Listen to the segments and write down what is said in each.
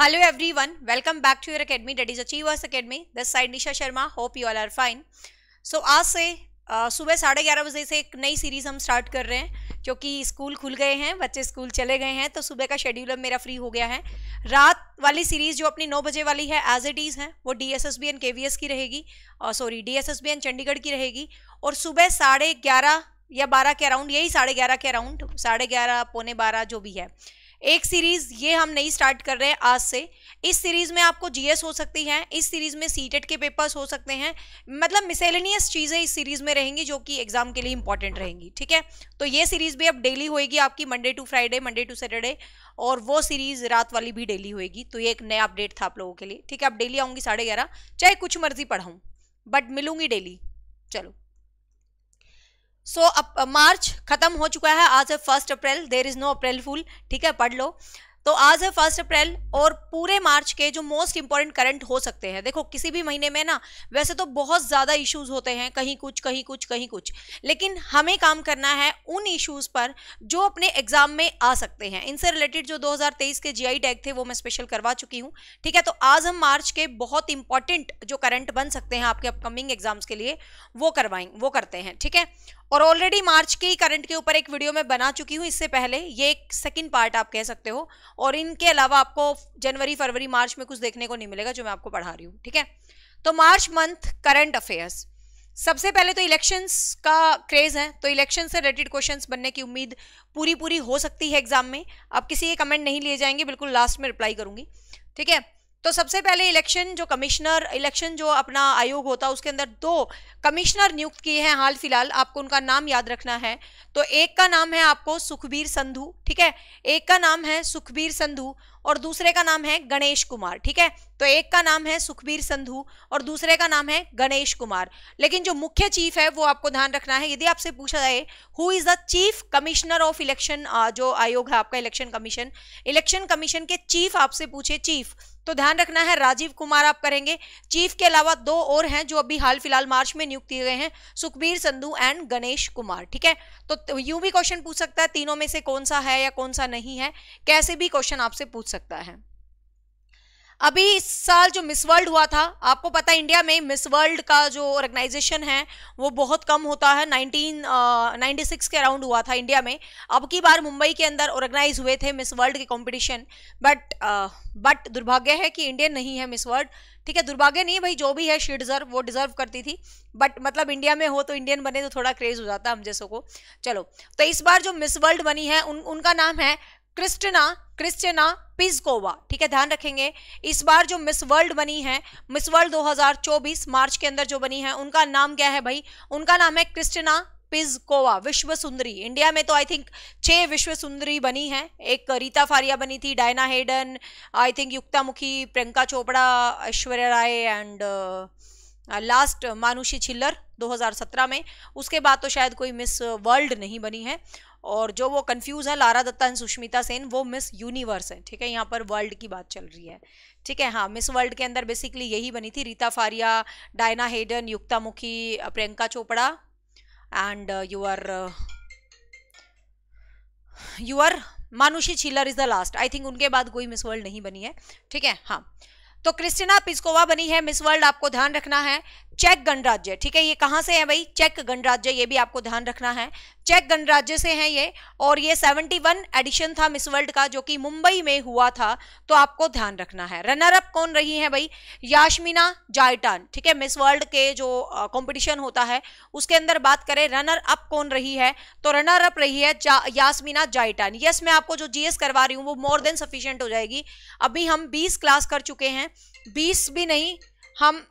Hello everyone welcome back to your academy that is Achievers Academy this side Nisha Sharma hope you all are fine so आज से uh, सुबह साढ़े ग्यारह बजे से एक नई सीरीज़ हम स्टार्ट कर रहे हैं क्योंकि स्कूल खुल गए हैं बच्चे स्कूल चले गए हैं तो सुबह का शेड्यूल अब मेरा फ्री हो गया है रात वाली सीरीज़ जो अपनी नौ बजे वाली है एज इट इज़ है वो D S S B N K V S की रहेगी और sorry D S S B N Chandigarh की रहेगी और सुबह साढ़े ग्यारह या बारह के अराउंड यही साढ़े ग्यारह के अराउंड साढ़े ग्यारह पौने बारह जो भी है एक सीरीज ये हम नई स्टार्ट कर रहे हैं आज से इस सीरीज में आपको जीएस हो सकती है इस सीरीज में सीटेट के पेपर्स हो सकते हैं मतलब मिसेलेनियस चीज़ें इस सीरीज में रहेंगी जो कि एग्जाम के लिए इंपॉर्टेंट रहेंगी ठीक है तो ये सीरीज भी अब डेली होएगी आपकी Monday to Friday Monday to Saturday और वो सीरीज रात वाली भी डेली होएगी तो ये एक नया अपडेट था आप लोगों के लिए ठीक है आप डेली आऊँगी साढ़े ग्यारह चाहे कुछ मर्जी पढ़ाऊँ बट मिलूंगी डेली चलो सो अब मार्च खत्म हो चुका है आज है first April there is no April fool ठीक है पढ़ लो तो आज है फर्स्ट अप्रैल और पूरे मार्च के जो मोस्ट इंपॉर्टेंट करंट हो सकते हैं देखो किसी भी महीने में ना वैसे तो बहुत ज़्यादा इश्यूज होते हैं कहीं कुछ कहीं कुछ कहीं कुछ लेकिन हमें काम करना है उन इश्यूज पर जो अपने एग्जाम में आ सकते हैं इनसे रिलेटेड जो 2023 के जीआई टैग थे वो मैं स्पेशल करवा चुकी हूँ ठीक है तो आज हम मार्च के बहुत इंपॉर्टेंट जो करंट बन सकते हैं आपके अपकमिंग एग्जाम्स के लिए वो करवाएं वो करते हैं ठीक है और ऑलरेडी मार्च के ही करंट के ऊपर एक वीडियो मैं बना चुकी हूँ इससे पहले ये एक सेकंड पार्ट आप कह सकते हो और इनके अलावा आपको जनवरी फरवरी मार्च में कुछ देखने को नहीं मिलेगा जो मैं आपको पढ़ा रही हूँ ठीक है तो मार्च मंथ करंट अफेयर्स सबसे पहले तो इलेक्शंस का क्रेज़ है तो इलेक्शन से रिलेटेड क्वेश्चंस बनने की उम्मीद पूरी पूरी हो सकती है एग्जाम में आप किसी के कमेंट नहीं लिए जाएंगे बिल्कुल लास्ट में रिप्लाई करूंगी ठीक है तो सबसे पहले इलेक्शन जो कमिश्नर इलेक्शन जो अपना आयोग होता है उसके अंदर दो कमिश्नर नियुक्त किए हैं हाल फिलहाल आपको उनका नाम याद रखना है तो एक का नाम है आपको सुखबीर संधु ठीक है एक का नाम है सुखबीर संधु और दूसरे का नाम है गणेश कुमार ठीक है तो एक का नाम है सुखबीर संधू और दूसरे का नाम है गणेश कुमार लेकिन जो मुख्य चीफ है वो आपको ध्यान रखना है यदि आपसे पूछा जाए who is the chief commissioner of election जो आयोग है आपका इलेक्शन कमीशन इलेक्शन कमीशन के चीफ आपसे पूछे चीफ तो ध्यान रखना है राजीव कुमार आप करेंगे चीफ के अलावा दो और हैं जो अभी हाल फिलहाल मार्च में नियुक्त किए गए हैं सुखबीर संधू एंड गणेश कुमार ठीक है तो यू भी क्वेश्चन पूछ सकता है तीनों में से कौन सा है या कौन सा नहीं है कैसे भी क्वेश्चन आपसे पूछ सकता है अभी इस साल जो मिस वर्ल्ड हुआ था आपको पता है इंडिया में मिस वर्ल्ड का जो ऑर्गेनाइजेशन है वो बहुत कम होता है 1996 uh, के अराउंड हुआ था इंडिया में अब की बार मुंबई के अंदर ऑर्गेनाइज हुए थे मिस वर्ल्ड के कंपटीशन बट बट दुर्भाग्य है कि इंडियन नहीं है मिस वर्ल्ड ठीक है दुर्भाग्य नहीं भाई जो भी है शी डिजर्व वो डिजर्व करती थी बट मतलब इंडिया में हो तो इंडियन बने तो थोड़ा क्रेज हो जाता हम जैसों को चलो तो इस बार जो मिस वर्ल्ड बनी है उन उनका नाम है क्रिस्टिना क्रिस्टिना पिजकोवा ठीक है ध्यान रखेंगे इस बार जो मिस वर्ल्ड बनी है मिस वर्ल्ड 2024 मार्च के अंदर जो बनी है उनका नाम क्या है भाई उनका नाम है क्रिस्टिना पिजकोवा विश्व सुंदरी इंडिया में तो आई थिंक छह विश्व सुंदरी बनी है एक रीता फारिया बनी थी Diana Hayden I think Yukta Mookhey Priyanka Chopra Aishwarya Rai and last uh, Manushi Chhillar 2017 में उसके बाद तो शायद कोई मिस वर्ल्ड नहीं बनी है और जो वो कंफ्यूज है लारा दत्ता एंड सुष्मिता सेन वो मिस यूनिवर्स है ठीक है यहाँ पर वर्ल्ड की बात चल रही है ठीक है हाँ मिस वर्ल्ड के अंदर बेसिकली यही बनी थी Reita Faria Diana Hayden Yukta Mookhey Priyanka Chopra and you are you are Manushi Chhillar is the last I think उनके बाद कोई मिस वर्ल्ड नहीं बनी है ठीक है हाँ तो क्रिस्टिना पिस्कोवा बनी है मिस वर्ल्ड आपको ध्यान रखना है चेक गणराज्य ठीक है ये कहाँ से है भाई चेक गणराज्य ये भी आपको ध्यान रखना है चेक गणराज्य से है ये और ये 71 एडिशन था मिस वर्ल्ड का जो कि मुंबई में हुआ था तो आपको ध्यान रखना है रनर अप कौन रही है भाई याश्मीना जायटान ठीक है मिस वर्ल्ड के जो कंपटीशन होता है उसके अंदर बात करें रनर अप कौन रही है तो रनर अप रही है जा, यासमीना जायटान यस मैं आपको जो जीएस करवा रही हूँ वो मोर देन सफिशियंट हो जाएगी अभी हम बीस क्लास कर चुके हैं बीस भी नहीं हम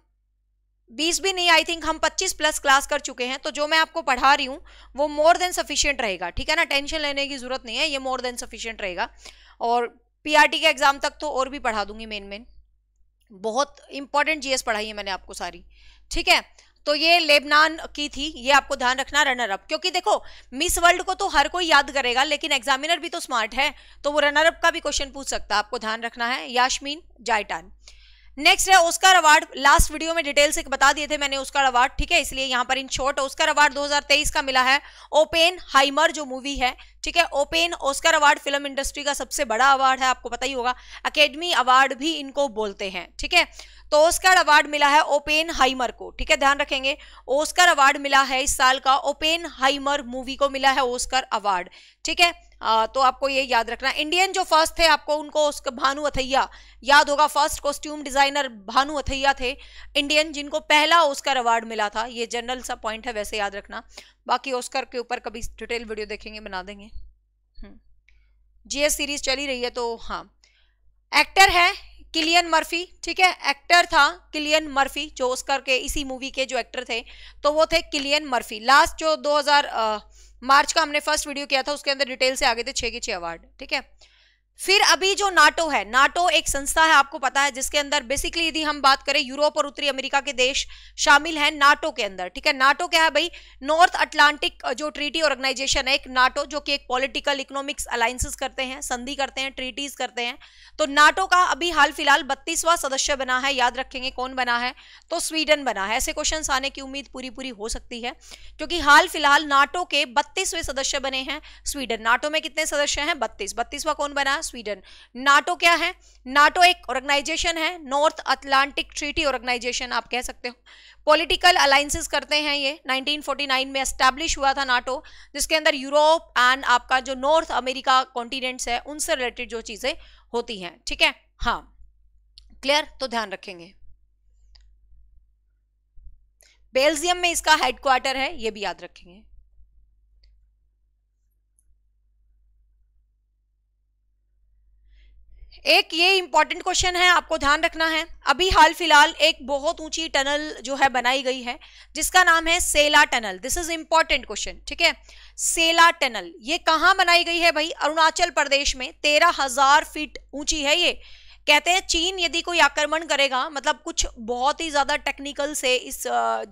बीस भी नहीं आई थिंक हम पच्चीस प्लस क्लास कर चुके हैं तो जो मैं आपको पढ़ा रही हूँ वो मोर देन सफिशियंट रहेगा ठीक है ना टेंशन लेने की जरूरत नहीं है ये मोर देन सफिशियंट रहेगा और पीआरटी के एग्जाम तक तो और भी पढ़ा दूंगी मेन मेन बहुत इंपॉर्टेंट जीएस पढ़ाई है मैंने आपको सारी ठीक है तो ये लेबनान की थी ये आपको ध्यान रखना रनर अप क्योंकि देखो मिस वर्ल्ड को तो हर कोई याद करेगा लेकिन एग्जामिनर भी तो स्मार्ट है तो वो रनर अप का भी क्वेश्चन पूछ सकता है आपको ध्यान रखना है याशमीन जायटान नेक्स्ट है ओस्कार अवार्ड लास्ट वीडियो में डिटेल से बता दिए थे मैंने ओस्कार अवार्ड ठीक है इसलिए यहाँ पर इन शॉर्ट ओस्कार अवार्ड 2023 का मिला है ओपेन हाइमर जो मूवी है ठीक है open Oscar award film industry का सबसे बड़ा अवार्ड है आपको पता ही होगा अकेडमी अवार्ड भी इनको बोलते हैं ठीक है तो ओस्कार अवार्ड मिला है ओपेन हाइमर को ठीक है ध्यान रखेंगे ओस्कार अवार्ड मिला है इस साल का ओपेन हाइमर मूवी को मिला है ओस्कार अवार्ड ठीक है आ, तो आपको ये याद रखना इंडियन जो फर्स्ट थे आपको उनको उसके भानु अथैया याद होगा first costume designer Bhanu Athaiya थे इंडियन जिनको पहला ओस्कर अवार्ड मिला था ये जनरल सा पॉइंट है वैसे याद रखना बाकी ओस्कर के ऊपर कभी डिटेल वीडियो देखेंगे बना देंगे जीएस सीरीज चली रही है तो हाँ एक्टर है किलियन मर्फी ठीक है एक्टर था किलियन मर्फी जो ओस्कर के इसी मूवी के जो एक्टर थे तो वो थे किलियन मर्फी लास्ट जो दो मार्च का हमने फर्स्ट वीडियो किया था उसके अंदर डिटेल से आगे थे छह के छह अवार्ड ठीक है फिर अभी जो नाटो है नाटो एक संस्था है आपको पता है जिसके अंदर बेसिकली यदि हम बात करें यूरोप और उत्तरी अमेरिका के देश शामिल हैं नाटो के अंदर ठीक है नाटो क्या है भाई नॉर्थ अटलांटिक जो ट्रीटी ऑर्गेनाइजेशन है एक नाटो जो कि एक पॉलिटिकल इकोनॉमिक्स अलायंसेस करते हैं संधि करते हैं ट्रीटीज करते हैं तो नाटो का अभी हाल फिलहाल बत्तीसवां सदस्य बना है याद रखेंगे कौन बना है तो स्वीडन बना है ऐसे क्वेश्चन आने की उम्मीद पूरी पूरी हो सकती है क्योंकि हाल फिलहाल नाटो के बत्तीसवें सदस्य बने हैं स्वीडन नाटो में कितने सदस्य हैं बत्तीस बत्तीसवा कौन बना स्वीडन नाटो क्या है नाटो एक ऑर्गेनाइजेशन है नॉर्थ अटलांटिक ट्रीटी ऑर्गेनाइजेशन आप कह सकते हो पॉलिटिकल अलाइंसेस करते हैं ये 1949 में एस्टेब्लिश हुआ था नाटो जिसके अंदर यूरोप एंड आपका जो नॉर्थ अमेरिका कॉन्टिनेंट्स है उनसे रिलेटेड जो चीज़ें होती हैं ठीक है हाँ क्लियर तो ध्यान रखेंगे बेल्जियम में इसका हेडक्वार्टर है ये भी याद रखेंगे एक ये इंपॉर्टेंट क्वेश्चन है आपको ध्यान रखना है अभी हाल फिलहाल एक बहुत ऊंची टनल जो है बनाई गई है जिसका नाम है Sela tunnel this is important question ठीक है सेला टनल ये कहाँ बनाई गई है भाई अरुणाचल प्रदेश में तेरह हजार फीट ऊंची है ये कहते हैं चीन यदि कोई आक्रमण करेगा मतलब कुछ बहुत ही ज़्यादा टेक्निकल से इस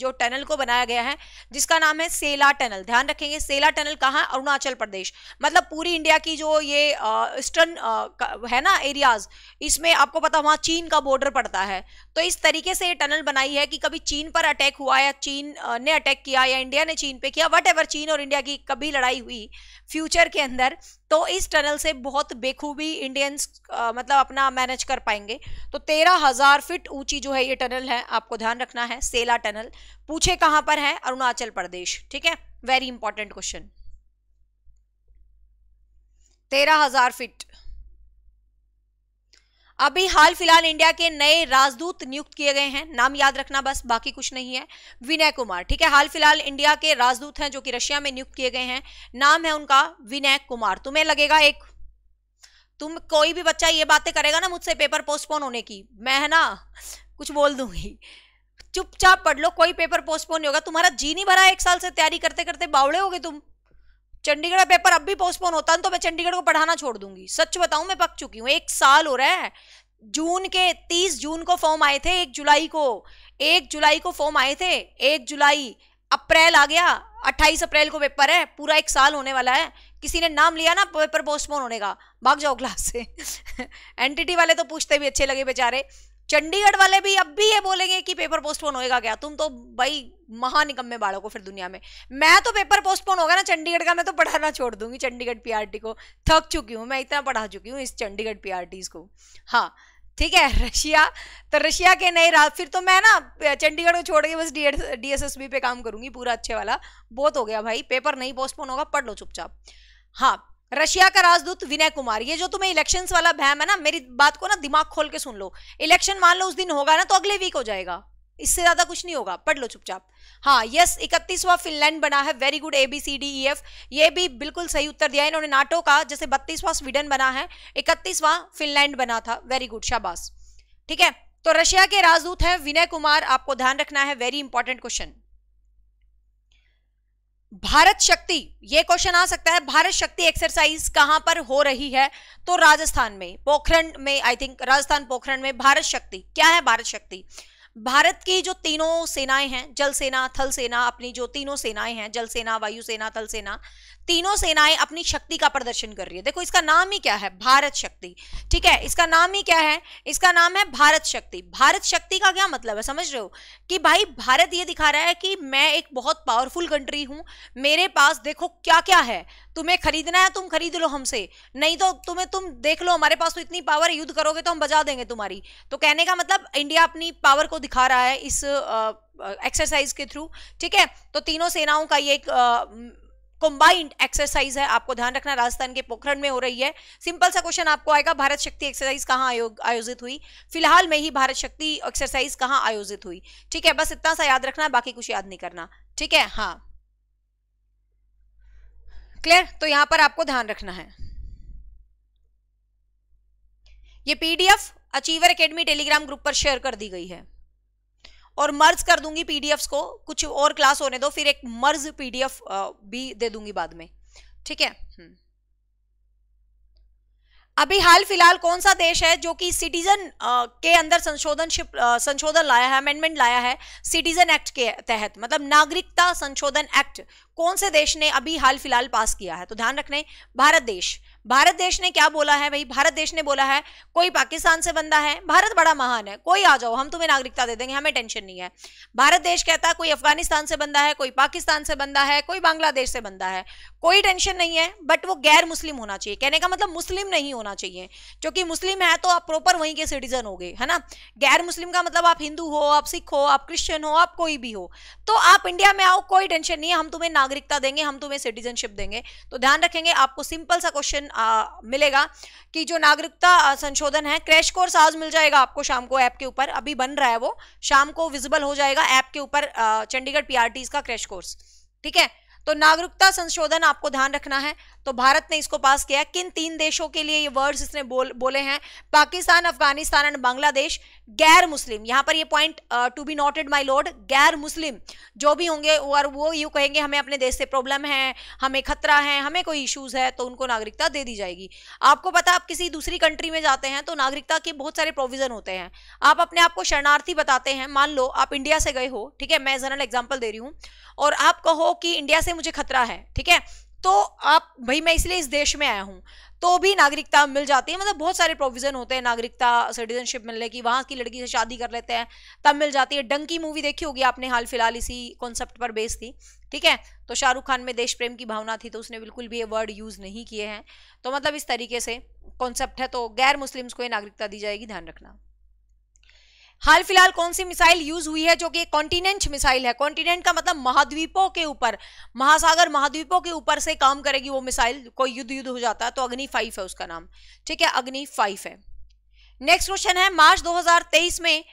जो टनल को बनाया गया है जिसका नाम है सेला टनल ध्यान रखेंगे सेला टनल कहाँ अरुणाचल प्रदेश मतलब पूरी इंडिया की जो ये ईस्टर्न है ना एरियाज इसमें आपको पता वहाँ चीन का बॉर्डर पड़ता है तो इस तरीके से ये टनल बनाई है कि कभी चीन पर अटैक हुआ या चीन ने अटैक किया या इंडिया ने चीन पे किया वट चीन और इंडिया की कभी लड़ाई हुई फ्यूचर के अंदर तो इस टनल से बहुत बेखूबी इंडियंस मतलब अपना मैनेज कर पाएंगे तो तेरह हजार फिट ऊंची जो है ये टनल है आपको ध्यान रखना है सेला टनल पूछे कहां पर है अरुणाचल प्रदेश ठीक है वेरी इंपॉर्टेंट क्वेश्चन तेरह हजार फिट अभी हाल फिलहाल इंडिया के नए राजदूत नियुक्त किए गए हैं नाम याद रखना बस बाकी कुछ नहीं है विनय कुमार ठीक है हाल फिलहाल इंडिया के राजदूत हैं जो कि रशिया में नियुक्त किए गए हैं नाम है उनका विनय कुमार तुम्हें लगेगा एक तुम कोई भी बच्चा ये बातें करेगा ना मुझसे पेपर पोस्टपोन होने की मैं है ना कुछ बोल दूंगी चुपचाप पढ़ लो कोई पेपर पोस्टपोन नहीं होगा तुम्हारा जी नहीं भरा एक साल से तैयारी करते करते बावड़े हो गए तुम चंडीगढ़ का पेपर अब भी पोस्टपोन होता तो मैं चंडीगढ़ को पढ़ाना छोड़ दूंगी सच बताऊं मैं पक चुकी हूँ एक साल हो रहा है जून के तीस जून को फॉर्म आए थे एक जुलाई को एक जुलाई को फॉर्म आए थे एक जुलाई अप्रैल आ गया अट्ठाईस अप्रैल को पेपर है पूरा एक साल होने वाला है किसी ने नाम लिया ना पेपर पोस्टपोन होने का भाग जाओ क्लास से एनटीटी वाले तो पूछते भी अच्छे लगे बेचारे चंडीगढ़ वाले भी अब भी ये बोलेंगे कि पेपर पोस्टपोन होएगा क्या तुम तो भाई महानिकम में बाड़ो को फिर दुनिया में मैं तो पेपर पोस्टपोन होगा ना चंडीगढ़ का मैं तो पढ़ाना छोड़ दूंगी चंडीगढ़ पीआरटी को थक चुकी हूँ मैं इतना पढ़ा चुकी हूँ इस चंडीगढ़ पीआरटीज को हाँ ठीक है रशिया तो रशिया के नए रात फिर तो मैं ना चंडीगढ़ को छोड़ के बस डीएसएसबी पे काम करूंगी पूरा अच्छे वाला बहुत हो गया भाई पेपर नहीं पोस्टपोन होगा पढ़ लो चुपचाप हाँ रशिया का राजदूत विनय कुमार ये जो तुम्हें इलेक्शंस वाला भैम है ना मेरी बात को ना दिमाग खोल के सुन लो इलेक्शन मान लो उस दिन होगा ना तो अगले वीक हो जाएगा इससे ज्यादा कुछ नहीं होगा पढ़ लो चुपचाप हाँ यस इकतीसवा फिनलैंड बना है very good A B C D E F ये भी बिल्कुल सही उत्तर दिया इन्होंने नाटो का जैसे बत्तीसवा स्वीडन बना है इकतीसवा फिनलैंड बना था वेरी गुड शाबाश ठीक है तो रशिया के राजदूत है विनय कुमार आपको ध्यान रखना है वेरी इंपॉर्टेंट क्वेश्चन भारत शक्ति ये क्वेश्चन आ सकता है भारत शक्ति एक्सरसाइज कहां पर हो रही है तो राजस्थान में पोखरण में आई थिंक राजस्थान पोखरण में भारत शक्ति क्या है भारत शक्ति भारत की जो तीनों सेनाएं हैं जल सेना थल सेना अपनी जो तीनों सेनाएं हैं जल सेना वायु सेना थल सेना तीनों सेनाएं अपनी शक्ति का प्रदर्शन कर रही है देखो इसका नाम ही क्या है भारत शक्ति ठीक है इसका नाम ही क्या है इसका नाम है भारत शक्ति भारत शक्ति का क्या मतलब है समझ रहे हो कि भाई भारत ये दिखा रहा है कि मैं एक बहुत पावरफुल कंट्री हूं मेरे पास देखो क्या क्या है तुम्हें खरीदना है तुम खरीद लो हमसे नहीं तो तुम्हें तुम देख लो हमारे पास तो इतनी पावर युद्ध करोगे तो हम बजा देंगे तुम्हारी तो कहने का मतलब इंडिया अपनी पावर को दिखा रहा है इस एक्सरसाइज के थ्रू ठीक है तो तीनों सेनाओं का ये एक कंबाइंड एक्सरसाइज है आपको ध्यान रखना राजस्थान के पोखरण में हो रही है सिंपल सा क्वेश्चन आपको आएगा भारत शक्ति एक्सरसाइज कहाँ आयोजित हुई फिलहाल में ही भारत शक्ति एक्सरसाइज कहाँ आयोजित हुई ठीक है बस इतना सा याद रखना बाकी कुछ याद नहीं करना ठीक है हाँ क्लियर तो यहां पर आपको ध्यान रखना है ये PDF Achiever Academy Telegram group पर शेयर कर दी गई है और मर्ज कर दूंगी पीडीएफ्स को कुछ और क्लास होने दो फिर एक मर्ज पीडीएफ भी दे दूंगी बाद में ठीक है हम्म। अभी हाल फिलहाल कौन सा देश है जो कि सिटीजन के अंदर संशोधन संशोधन लाया है अमेंडमेंट लाया है सिटीजन एक्ट के तहत मतलब नागरिकता संशोधन एक्ट कौन से देश ने अभी हाल फिलहाल पास किया है तो ध्यान रखने भारत देश भारत देश ने क्या बोला है भाई भारत देश ने बोला है कोई पाकिस्तान से बंदा है भारत बड़ा महान है कोई आ जाओ हम तुम्हें नागरिकता दे देंगे हमें टेंशन नहीं है भारत देश कहता है कोई अफगानिस्तान से बंदा है कोई पाकिस्तान से बंदा है कोई बांग्लादेश से बंदा है कोई टेंशन नहीं है बट वो गैर मुस्लिम होना चाहिए कहने का मतलब मुस्लिम नहीं होना चाहिए क्योंकि मुस्लिम है तो आप प्रॉपर वहीं के सिटीजन हो गए है ना गैर मुस्लिम का मतलब आप हिंदू हो आप सिख हो आप क्रिश्चियन हो आप कोई भी हो तो आप इंडिया में आओ कोई टेंशन नहीं है हम तुम्हें नागरिकता देंगे हम तुम्हें सिटीजनशिप देंगे तो ध्यान रखेंगे आपको सिंपल सा क्वेश्चन आ, मिलेगा कि जो नागरिकता संशोधन है क्रैश कोर्स आज मिल जाएगा आपको शाम को ऐप के ऊपर अभी बन रहा है वो शाम को विजिबल हो जाएगा ऐप के ऊपर चंडीगढ़ पीआरटीज का क्रैश कोर्स ठीक है तो नागरिकता संशोधन आपको ध्यान रखना है तो भारत ने इसको पास किया किन तीन देशों के लिए ये वर्ड्स इसने बोल बोले हैं पाकिस्तान अफगानिस्तान एंड बांग्लादेश गैर मुस्लिम यहां पर ये point to be noted my lord गैर मुस्लिम जो भी होंगे और वो यू कहेंगे हमें अपने देश से प्रॉब्लम है हमें खतरा है हमें कोई इश्यूज है तो उनको नागरिकता दे दी जाएगी आपको पता आप किसी दूसरी कंट्री में जाते हैं तो नागरिकता के बहुत सारे प्रोविजन होते हैं आप अपने आप को शरणार्थी बताते हैं मान लो आप इंडिया से गए हो ठीक है मैं जनरल एग्जाम्पल दे रही हूँ और आप कहो कि इंडिया से मुझे खतरा है ठीक है तो आप भाई मैं इसलिए इस देश में आया हूँ तो भी नागरिकता मिल जाती है मतलब बहुत सारे प्रोविजन होते हैं नागरिकता सिटीजनशिप मिलने की वहाँ की लड़की से शादी कर लेते हैं तब मिल जाती है डंकी मूवी देखी होगी आपने हाल फिलहाल इसी कॉन्सेप्ट पर बेस थी ठीक है तो शाहरुख खान में देश प्रेम की भावना थी तो उसने बिल्कुल भी ये वर्ड यूज़ नहीं किए हैं तो मतलब इस तरीके से कॉन्सेप्ट है तो गैर मुस्लिम्स को ये नागरिकता दी जाएगी ध्यान रखना हाल फिलहाल कौन सी मिसाइल यूज हुई है जो कि कॉन्टिनेंट मिसाइल है कॉन्टिनेंट का मतलब महाद्वीपों के ऊपर महासागर महाद्वीपों के ऊपर से काम करेगी वो मिसाइल कोई युद्ध युद्ध हो जाता है तो अग्नि फाइव है उसका नाम ठीक है अग्नि फाइव है नेक्स्ट क्वेश्चन है मार्च 2023 में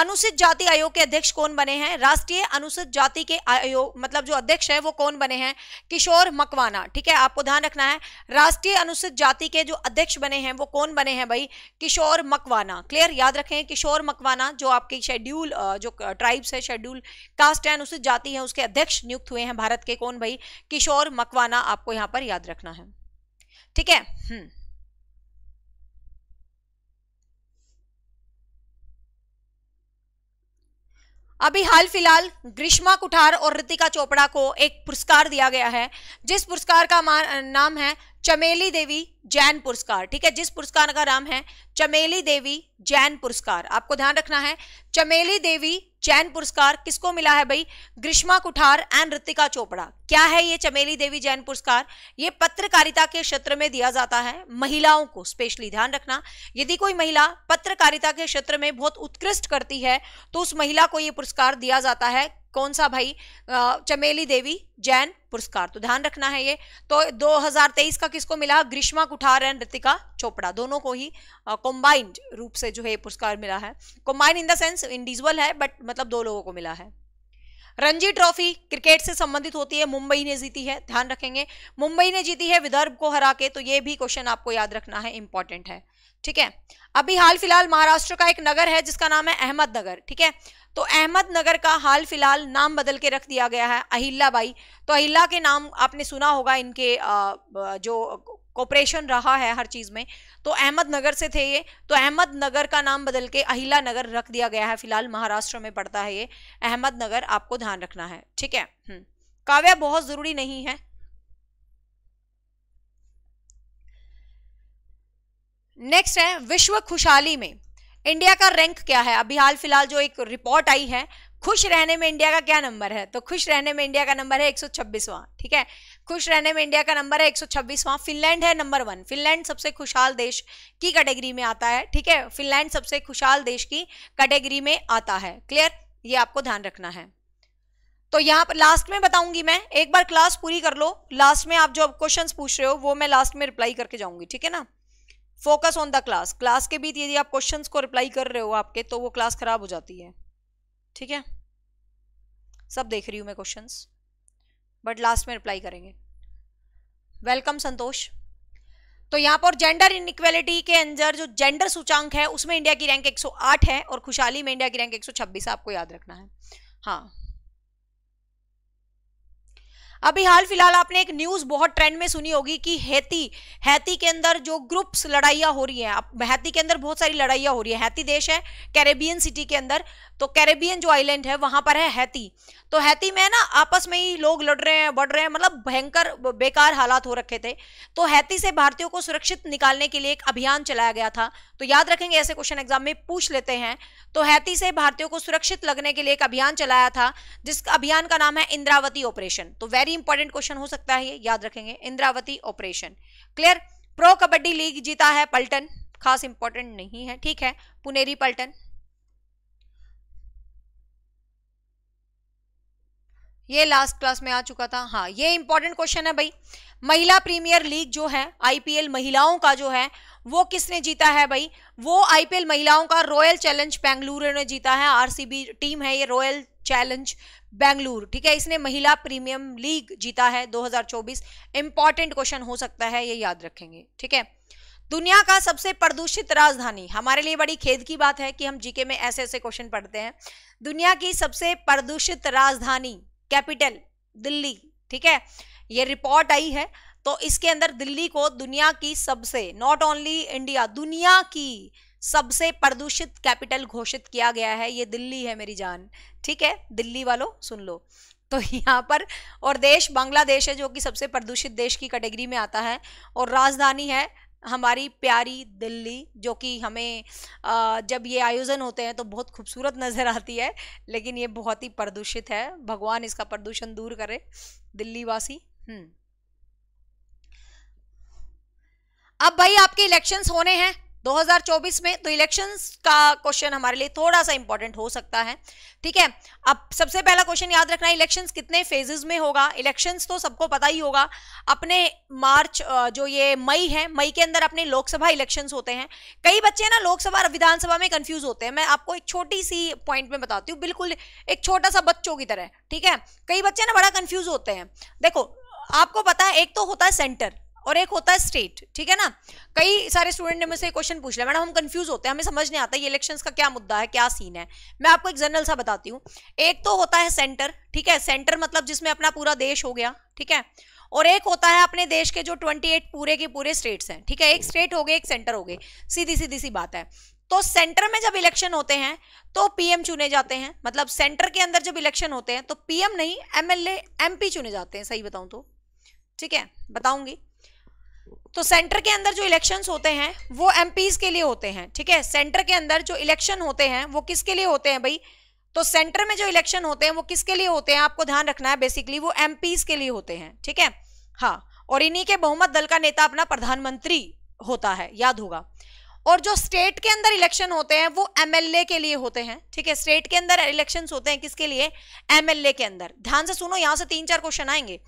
अनुसूचित जाति आयोग के अध्यक्ष कौन बने हैं राष्ट्रीय अनुसूचित जाति के आयोग मतलब जो अध्यक्ष है वो कौन बने हैं किशोर मकवाना ठीक है आपको ध्यान रखना है राष्ट्रीय अनुसूचित जाति के जो अध्यक्ष बने हैं वो कौन बने हैं भाई किशोर मकवाना क्लियर याद रखें किशोर मकवाना जो आपके शेड्यूल जो ट्राइब्स है शेड्यूल कास्ट है अनुसूचित जाति है उसके अध्यक्ष नियुक्त हुए हैं भारत के कौन भाई किशोर मकवाना आपको यहाँ पर याद रखना है ठीक है हम्म अभी हाल फिलहाल ग्रीष्मा कुठार और रितिका चोपड़ा को एक पुरस्कार दिया गया है जिस पुरस्कार का नाम है चमेली देवी जैन पुरस्कार ठीक है जिस पुरस्कार का नाम है चमेली देवी जैन पुरस्कार आपको ध्यान रखना है चमेली देवी जैन पुरस्कार किसको मिला है भाई ग्रीष्मा कुठार एंड ऋतिका चोपड़ा क्या है ये चमेली देवी जैन पुरस्कार ये पत्रकारिता के क्षेत्र में दिया जाता है महिलाओं को स्पेशली ध्यान रखना यदि कोई महिला पत्रकारिता के क्षेत्र में बहुत उत्कृष्ट करती है तो उस महिला को ये पुरस्कार दिया जाता है कौन सा भाई चमेली देवी जैन पुरस्कार तो ध्यान रखना है ये तो 2023 का किसको मिला ग्रीष्मा कुठार एंड ऋतिका चोपड़ा दोनों को ही कॉम्बाइंड रूप से जो है पुरस्कार मिला है combined in the sense individual है बट मतलब दो लोगों को मिला है रणजी ट्रॉफी क्रिकेट से संबंधित होती है मुंबई ने जीती है ध्यान रखेंगे मुंबई ने जीती है विदर्भ को हरा के तो ये भी क्वेश्चन आपको याद रखना है इंपॉर्टेंट है ठीक है अभी हाल फिलहाल महाराष्ट्र का एक नगर है जिसका नाम है अहमदनगर ठीक है तो अहमदनगर का हाल फिलहाल नाम बदल के रख दिया गया है अहिल्ला बाई तो अहिल्ला के नाम आपने सुना होगा इनके जो कॉपरेशन रहा है हर चीज़ में तो अहमदनगर से थे ये तो अहमदनगर का नाम बदल के अहिला नगर रख दिया गया है फिलहाल महाराष्ट्र में पड़ता है ये अहमदनगर आपको ध्यान रखना है ठीक है हम्म। काव्या बहुत ज़रूरी नहीं है नेक्स्ट है विश्व खुशहाली में इंडिया का रैंक क्या है अभी हाल फिलहाल जो एक रिपोर्ट आई है खुश रहने में इंडिया का क्या नंबर है तो खुश रहने में इंडिया का नंबर है 126वां ठीक है खुश रहने में इंडिया का नंबर है 126वां फिनलैंड है नंबर वन फिनलैंड सबसे खुशहाल देश की कैटेगरी में आता है ठीक है फिनलैंड सबसे खुशहाल देश की कैटेगरी में आता है क्लियर ये आपको ध्यान रखना है तो यहाँ पर लास्ट में बताऊंगी मैं एक बार क्लास पूरी कर लो लास्ट में आप जो क्वेश्चन पूछ रहे हो वो मैं लास्ट में रिप्लाई करके जाऊंगी ठीक है ना focus on the class class के बीच यदि आप क्वेश्चन को रिप्लाई कर रहे हो आपके तो वो क्लास खराब हो जाती है ठीक है सब देख रही हूँ मैं क्वेश्चन बट लास्ट में रिप्लाई करेंगे वेलकम संतोष तो यहाँ पर जेंडर इनइक्वेलिटी के अंदर जो जेंडर सूचांक है उसमें इंडिया की रैंक 108 है और खुशहाली में इंडिया की रैंक 126 आपको याद रखना है हाँ अभी हाल फिलहाल आपने एक न्यूज बहुत ट्रेंड में सुनी होगी कि हैती हैती के अंदर जो ग्रुप्स लड़ाइया हो रही हैं हैती के अंदर बहुत सारी लड़ाइया हो रही है हैती देश है कैरेबियन सिटी के अंदर तो कैरेबियन जो आइलैंड है वहां पर है हैती तो हैती में ना आपस में ही लोग लड़ रहे हैं बढ़ रहे हैं मतलब भयंकर बेकार हालात हो रखे थे तो हैती से भारतीयों को सुरक्षित निकालने के लिए एक अभियान चलाया गया था तो याद रखेंगे ऐसे क्वेश्चन एग्जाम में पूछ लेते हैं तो हैती से भारतीयों को सुरक्षित लगने के लिए एक अभियान चलाया था जिस अभियान का नाम है इंद्रावती ऑपरेशन तो वेरी इंपॉर्टेंट क्वेश्चन हो सकता है ये याद रखेंगे Indravati operation clear pro Kabaddi league जीता है पल्टन खास इंपॉर्टेंट नहीं है ठीक है पुनेरी पल्टन ये लास्ट क्लास में आ चुका था हाँ ये इंपॉर्टेंट क्वेश्चन है भाई महिला प्रीमियर लीग जो है आईपीएल महिलाओं का जो है वो किसने जीता है भाई वो आईपीएल महिलाओं का रॉयल चैलेंज बेंगलुरु ने जीता है आरसीबी टीम है ये रॉयल चैलेंज बेंगलुरु ठीक है इसने महिला प्रीमियम लीग जीता है 2024 इंपॉर्टेंट क्वेश्चन हो सकता है ये याद रखेंगे ठीक है दुनिया का सबसे प्रदूषित राजधानी हमारे लिए बड़ी खेद की बात है कि हम जीके में ऐसे ऐसे क्वेश्चन पढ़ते हैं दुनिया की सबसे प्रदूषित राजधानी कैपिटल दिल्ली ठीक है ये रिपोर्ट आई है तो इसके अंदर दिल्ली को दुनिया की सबसे नॉट ओनली इंडिया दुनिया की सबसे प्रदूषित कैपिटल घोषित किया गया है ये दिल्ली है मेरी जान ठीक है दिल्ली वालों सुन लो तो यहाँ पर और देश बांग्लादेश है जो कि सबसे प्रदूषित देश की कैटेगरी में आता है और राजधानी है हमारी प्यारी दिल्ली जो कि हमें जब ये आयोजन होते हैं तो बहुत खूबसूरत नज़र आती है लेकिन ये बहुत ही प्रदूषित है भगवान इसका प्रदूषण दूर करे दिल्ली वासी हम्म। अब भाई आपके इलेक्शंस होने हैं 2024 में तो इलेक्शंस का क्वेश्चन हमारे लिए थोड़ा सा इंपॉर्टेंट हो सकता है ठीक है अब सबसे पहला क्वेश्चन याद रखना इलेक्शंस कितने फेजेस में होगा इलेक्शंस तो सबको पता ही होगा अपने मार्च जो ये मई है मई के अंदर अपने लोकसभा इलेक्शंस होते हैं कई बच्चे ना लोकसभा और विधानसभा में कंफ्यूज होते हैं मैं आपको एक छोटी सी पॉइंट में बताती हूँ बिल्कुल एक छोटा सा बच्चों की तरह ठीक है कई बच्चे ना बड़ा कंफ्यूज होते हैं देखो आपको पता है एक तो होता है सेंटर और एक होता है स्टेट ठीक है ना कई सारे स्टूडेंट ने मुझसे क्वेश्चन पूछ लिया मैडम हम कंफ्यूज होते हैं हमें समझ नहीं आता ये इलेक्शंस का क्या मुद्दा है क्या सीन है मैं आपको एक जनरल सा बताती हूँ एक तो होता है सेंटर ठीक है सेंटर मतलब जिसमें अपना पूरा देश हो गया ठीक है और एक होता है अपने देश के जो ट्वेंटी पूरे के पूरे स्टेट्स हैं ठीक है एक स्टेट हो गए एक सेंटर हो गए सीधी सीधी सी बात है तो सेंटर में जब इलेक्शन होते हैं तो पीएम चुने जाते हैं मतलब सेंटर के अंदर जब इलेक्शन होते हैं तो पीएम नहीं एमएलए एमपी चुने जाते हैं सही बताऊं तो ठीक है बताऊंगी तो सेंटर के अंदर जो इलेक्शंस होते हैं वो एमपीज के लिए होते हैं ठीक है सेंटर के अंदर जो इलेक्शन होते हैं वो किसके लिए होते हैं भाई तो सेंटर में जो इलेक्शन होते हैं वो किसके लिए होते हैं आपको ध्यान रखना है बेसिकली वो एमपीज के लिए होते हैं ठीक है हाँ और इन्हीं के बहुमत दल का नेता अपना प्रधानमंत्री होता है याद होगा और जो स्टेट के अंदर इलेक्शन होते हैं वो एमएलए के लिए होते हैं ठीक है स्टेट के अंदर इलेक्शन होते हैं किसके लिए एमएलए के अंदर ध्यान से सुनो यहां से तीन चार क्वेश्चन आएंगे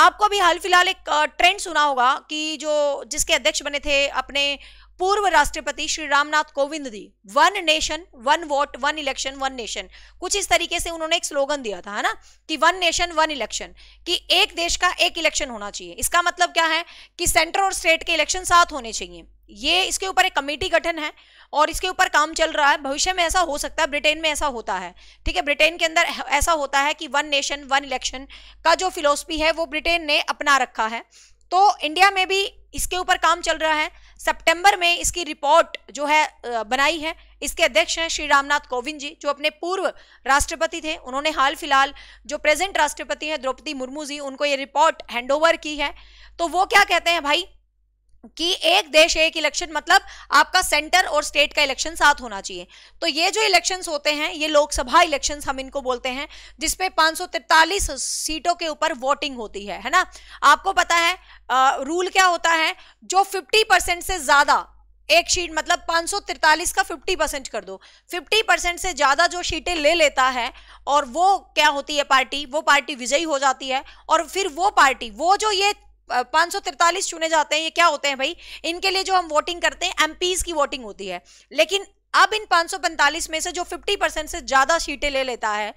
आपको भी हाल फिलहाल एक ट्रेंड सुना होगा कि जो जिसके अध्यक्ष बने थे अपने पूर्व राष्ट्रपति Shri Ramnath Kovind ji one nation one vote one election one nation कुछ इस तरीके से उन्होंने एक स्लोगन दिया था है ना कि वन नेशन वन इलेक्शन कि एक देश का एक इलेक्शन होना चाहिए इसका मतलब क्या है कि सेंटर और स्टेट के इलेक्शन साथ होने चाहिए ये इसके ऊपर एक कमेटी गठन है और इसके ऊपर काम चल रहा है भविष्य में ऐसा हो सकता है ब्रिटेन में ऐसा होता है ठीक है ब्रिटेन के अंदर ऐसा होता है कि वन नेशन वन इलेक्शन का जो फिलोसफी है वो ब्रिटेन ने अपना रखा है तो इंडिया में भी इसके ऊपर काम चल रहा है सितंबर में इसकी रिपोर्ट जो है बनाई है इसके अध्यक्ष हैं श्री रामनाथ कोविंद जी जो अपने पूर्व राष्ट्रपति थे उन्होंने हाल फिलहाल जो प्रेजेंट राष्ट्रपति हैं द्रौपदी मुर्मू जी उनको ये रिपोर्ट हैंडओवर की है तो वो क्या कहते हैं भाई कि एक देश एक इलेक्शन मतलब आपका सेंटर और स्टेट का इलेक्शन साथ होना चाहिए तो ये जो इलेक्शंस होते हैं ये लोकसभा इलेक्शंस हम इनको बोलते हैं जिसपे 543 सीटों के ऊपर वोटिंग होती है है ना आपको पता है आ, रूल क्या होता है जो 50 परसेंट से ज्यादा एक शीट मतलब 543 का 50 परसेंट कर दो 50 परसेंट से ज्यादा जो सीटें ले लेता है और वो क्या होती है पार्टी वो पार्टी विजयी हो जाती है और फिर वो पार्टी वो जो ये 543 चुने जाते हैं ये क्या होते हैं भाई इनके लिए जो हम वोटिंग करते हैं एमपीज की वोटिंग होती है लेकिन अब इन 545 में से जो 50 परसेंट से ज्यादा सीटें ले लेता है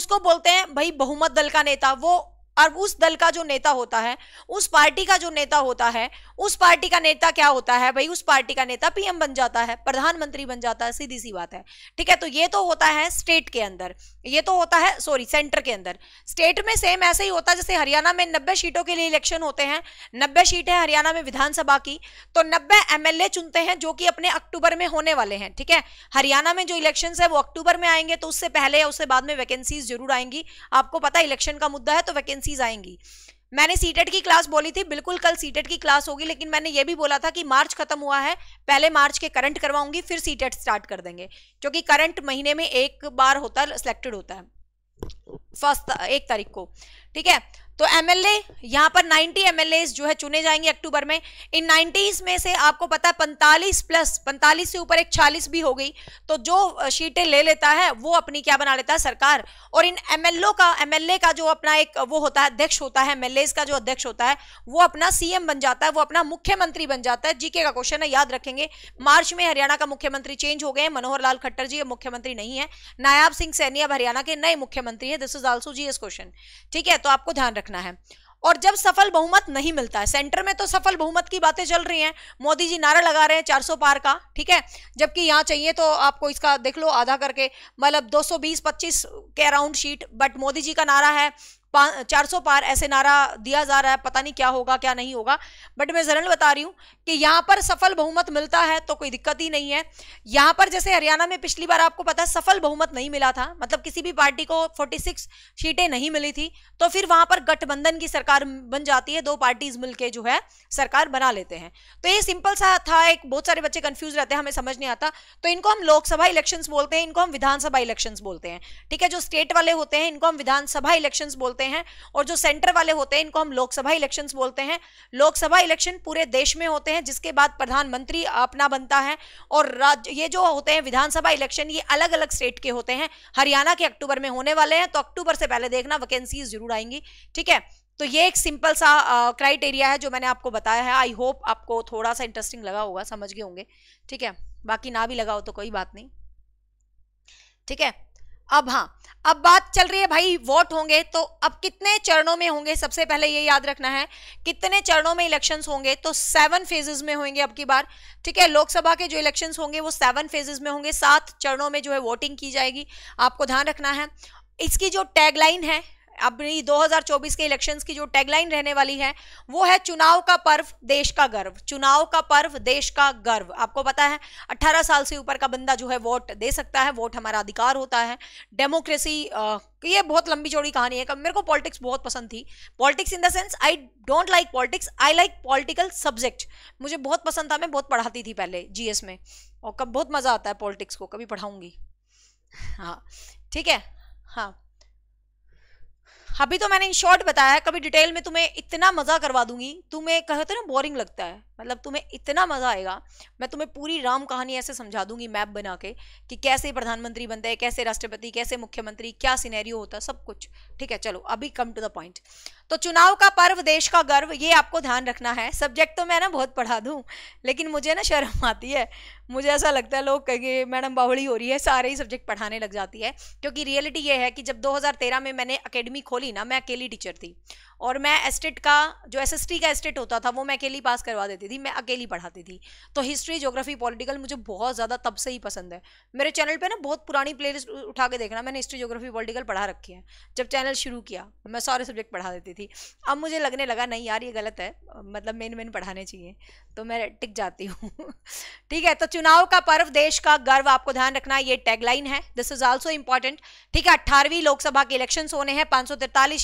उसको बोलते हैं भाई बहुमत दल का नेता वो और उस दल का जो नेता होता है उस पार्टी का जो नेता होता है उस पार्टी का नेता क्या होता है भाई उस पार्टी का नेता पीएम बन जाता है प्रधानमंत्री बन जाता है सीधी सी बात है ठीक है तो ये तो होता है स्टेट के अंदर ये तो होता है सॉरी सेंटर के अंदर स्टेट में सेम ऐसे ही होता है जैसे हरियाणा में नब्बे सीटों के लिए इलेक्शन होते हैं नब्बे सीट है हरियाणा में विधानसभा की तो नब्बे एमएलए चुनते हैं जो कि अपने अक्टूबर में होने वाले हैं ठीक है हरियाणा में जो इलेक्शन है वो अक्टूबर में आएंगे तो उससे पहले या उससे बाद में वैकेंसीज जरूर आएंगी आपको पता इलेक्शन का मुद्दा है तो वैकेंसी वैकेंसीज आएंगी मैंने सीटेट e की क्लास बोली थी बिल्कुल कल सीटेट e की क्लास होगी लेकिन मैंने ये भी बोला था कि मार्च खत्म हुआ है पहले मार्च के करंट करवाऊंगी फिर सीटेट स्टार्ट e कर देंगे क्योंकि करंट महीने में एक बार होता है सिलेक्टेड होता है फर्स्ट एक तारीख को ठीक है तो एमएलए यहां पर 90 एमएलए जो है चुने जाएंगे अक्टूबर में इन 90s में से आपको पता है 45 प्लस 45 से ऊपर एक 40 भी हो गई तो जो सीटें ले लेता है वो अपनी क्या बना लेता है सरकार और इन एमएलओ का एमएलए का जो अपना एक वो होता है अध्यक्ष होता है एमएलए का जो अध्यक्ष होता है वो अपना सीएम बन जाता है वो अपना मुख्यमंत्री बन जाता है जीके का क्वेश्चन है याद रखेंगे मार्च में हरियाणा का मुख्यमंत्री चेंज हो गए मनोहर लाल खट्टर जी मुख्यमंत्री नहीं है नायाब सिंह सैनी अब हरियाणा के नए मुख्यमंत्री है this is also G question ठीक है तो आपको ध्यान रखना रखना है और जब सफल बहुमत नहीं मिलता है सेंटर में तो सफल बहुमत की बातें चल रही हैं मोदी जी नारा लगा रहे हैं 400 पार का ठीक है जबकि यहाँ चाहिए तो आपको इसका देख लो आधा करके मतलब 220-25 के around seat but Modi ji का नारा है चार सौ पार ऐसे नारा दिया जा रहा है पता नहीं क्या होगा क्या नहीं होगा बट मैं जरूर बता रही हूँ कि यहाँ पर सफल बहुमत मिलता है तो कोई दिक्कत ही नहीं है यहाँ पर जैसे हरियाणा में पिछली बार आपको पता है सफल बहुमत नहीं मिला था मतलब किसी भी पार्टी को 46 सीटें नहीं मिली थी तो फिर वहां पर गठबंधन की सरकार बन जाती है दो पार्टीज मिलकर जो है सरकार बना लेते हैं तो ये सिंपल सा था एक बहुत सारे बच्चे कंफ्यूज रहते हैं हमें समझ नहीं आता तो इनको हम लोकसभा इलेक्शन बोलते हैं इनको हम विधानसभा इलेक्शन बोलते हैं ठीक है जो स्टेट वाले होते हैं इनको हम विधानसभा इलेक्शन बोलते होते हैं और जो सेंटर वाले होते हैं इनको हम लोकसभा इलेक्शंस बोलते हैं लोकसभा इलेक्शन पूरे देश में होते हैं जिसके बाद प्रधानमंत्री अपना बनता है और राज्य ये जो होते हैं विधानसभा इलेक्शन ये अलग अलग स्टेट के होते हैं हरियाणा के अक्टूबर में होने वाले हैं तो अक्टूबर से पहले देखना वैकेंसी जरूर आएंगी ठीक है तो ये एक सिंपल सा क्राइटेरिया है जो मैंने आपको बताया है आई होप आपको थोड़ा सा इंटरेस्टिंग लगा होगा समझ गए होंगे ठीक है बाकी ना भी लगाओ तो कोई बात नहीं ठीक है अब हाँ अब बात चल रही है भाई वोट होंगे तो अब कितने चरणों में होंगे सबसे पहले ये याद रखना है कितने चरणों में इलेक्शंस होंगे तो सेवन फेजेस में होंगे अब की बार ठीक है लोकसभा के जो इलेक्शंस होंगे वो सेवन फेजेस में होंगे सात चरणों में जो है वोटिंग की जाएगी आपको ध्यान रखना है इसकी जो टैगलाइन है अपनी 2024 के इलेक्शंस की जो टैगलाइन रहने वाली है वो है चुनाव का पर्व देश का गर्व चुनाव का पर्व देश का गर्व आपको पता है 18 साल से ऊपर का बंदा जो है वोट दे सकता है वोट हमारा अधिकार होता है डेमोक्रेसी ये बहुत लंबी चौड़ी कहानी है मेरे को पॉलिटिक्स बहुत पसंद थी politics in the sense I don't like politics I like political subject मुझे बहुत पसंद था मैं बहुत पढ़ाती थी पहले जीएस में और कब बहुत मज़ा आता है पॉलिटिक्स को कभी पढ़ाऊंगी हाँ ठीक है हाँ अभी तो मैंने इन शॉर्ट बताया कभी डिटेल में तुम्हें इतना मजा करवा दूंगी तुम्हें कहते ना बोरिंग लगता है मतलब तुम्हें इतना मज़ा आएगा मैं तुम्हें पूरी राम कहानी ऐसे समझा दूंगी मैप बना के कि कैसे प्रधानमंत्री बनता है कैसे राष्ट्रपति कैसे मुख्यमंत्री क्या सिनेरियो होता है सब कुछ ठीक है चलो अभी कम टू द पॉइंट तो चुनाव का पर्व देश का गर्व ये आपको ध्यान रखना है सब्जेक्ट तो मैं ना बहुत पढ़ा दूँ लेकिन मुझे ना शर्म आती है मुझे ऐसा लगता है लोग कहेंगे मैडम बाहुड़ी हो रही है सारे ही सब्जेक्ट पढ़ाने लग जाती है क्योंकि रियलिटी ये है कि जब 2013 में मैंने अकेडमी खोली ना मैं अकेली टीचर थी और मैं एस्टेट का जो एस का एस्टेट होता था वो मैं अकेली पास करवा देती पढ़ाती थी मैं अकेली पढ़ाती थी तो हिस्ट्री जोग्राफी पॉलिटिकल मुझे बहुत ज़्यादा तब से ही पसंद है मेरे चैनल पर ना बहुत पुरानी प्ले उठा के देखना मैंने हिस्ट्री जोग्राफी पॉलिटिकल पढ़ा रखी है जब चैनल शुरू किया मैं सारे सब्जेक्ट पढ़ा देती थी अब मुझे लगने लगा नहीं यार ये गलत है मतलब मेन मेन पढ़ाने चाहिए तो मैं टिक जाती हूँ ठीक है तो चुनाव का पर्व देश का गर्व आपको ध्यान रखना ये टैगलाइन है दिस इज ऑल्सो इंपॉर्टेंट ठीक है अट्ठारहवीं लोकसभा के इलेक्शन होने हैं पांच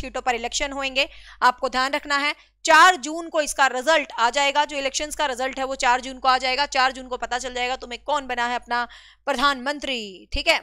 सीटों पर इलेक्शन होंगे आपको ध्यान रखना है चार जून को इसका रिजल्ट आ जाएगा जो इलेक्शन का रिजल्ट है वो चार जून को आ जाएगा चार जून को पता चल जाएगा तुम्हें कौन बना है अपना प्रधानमंत्री ठीक है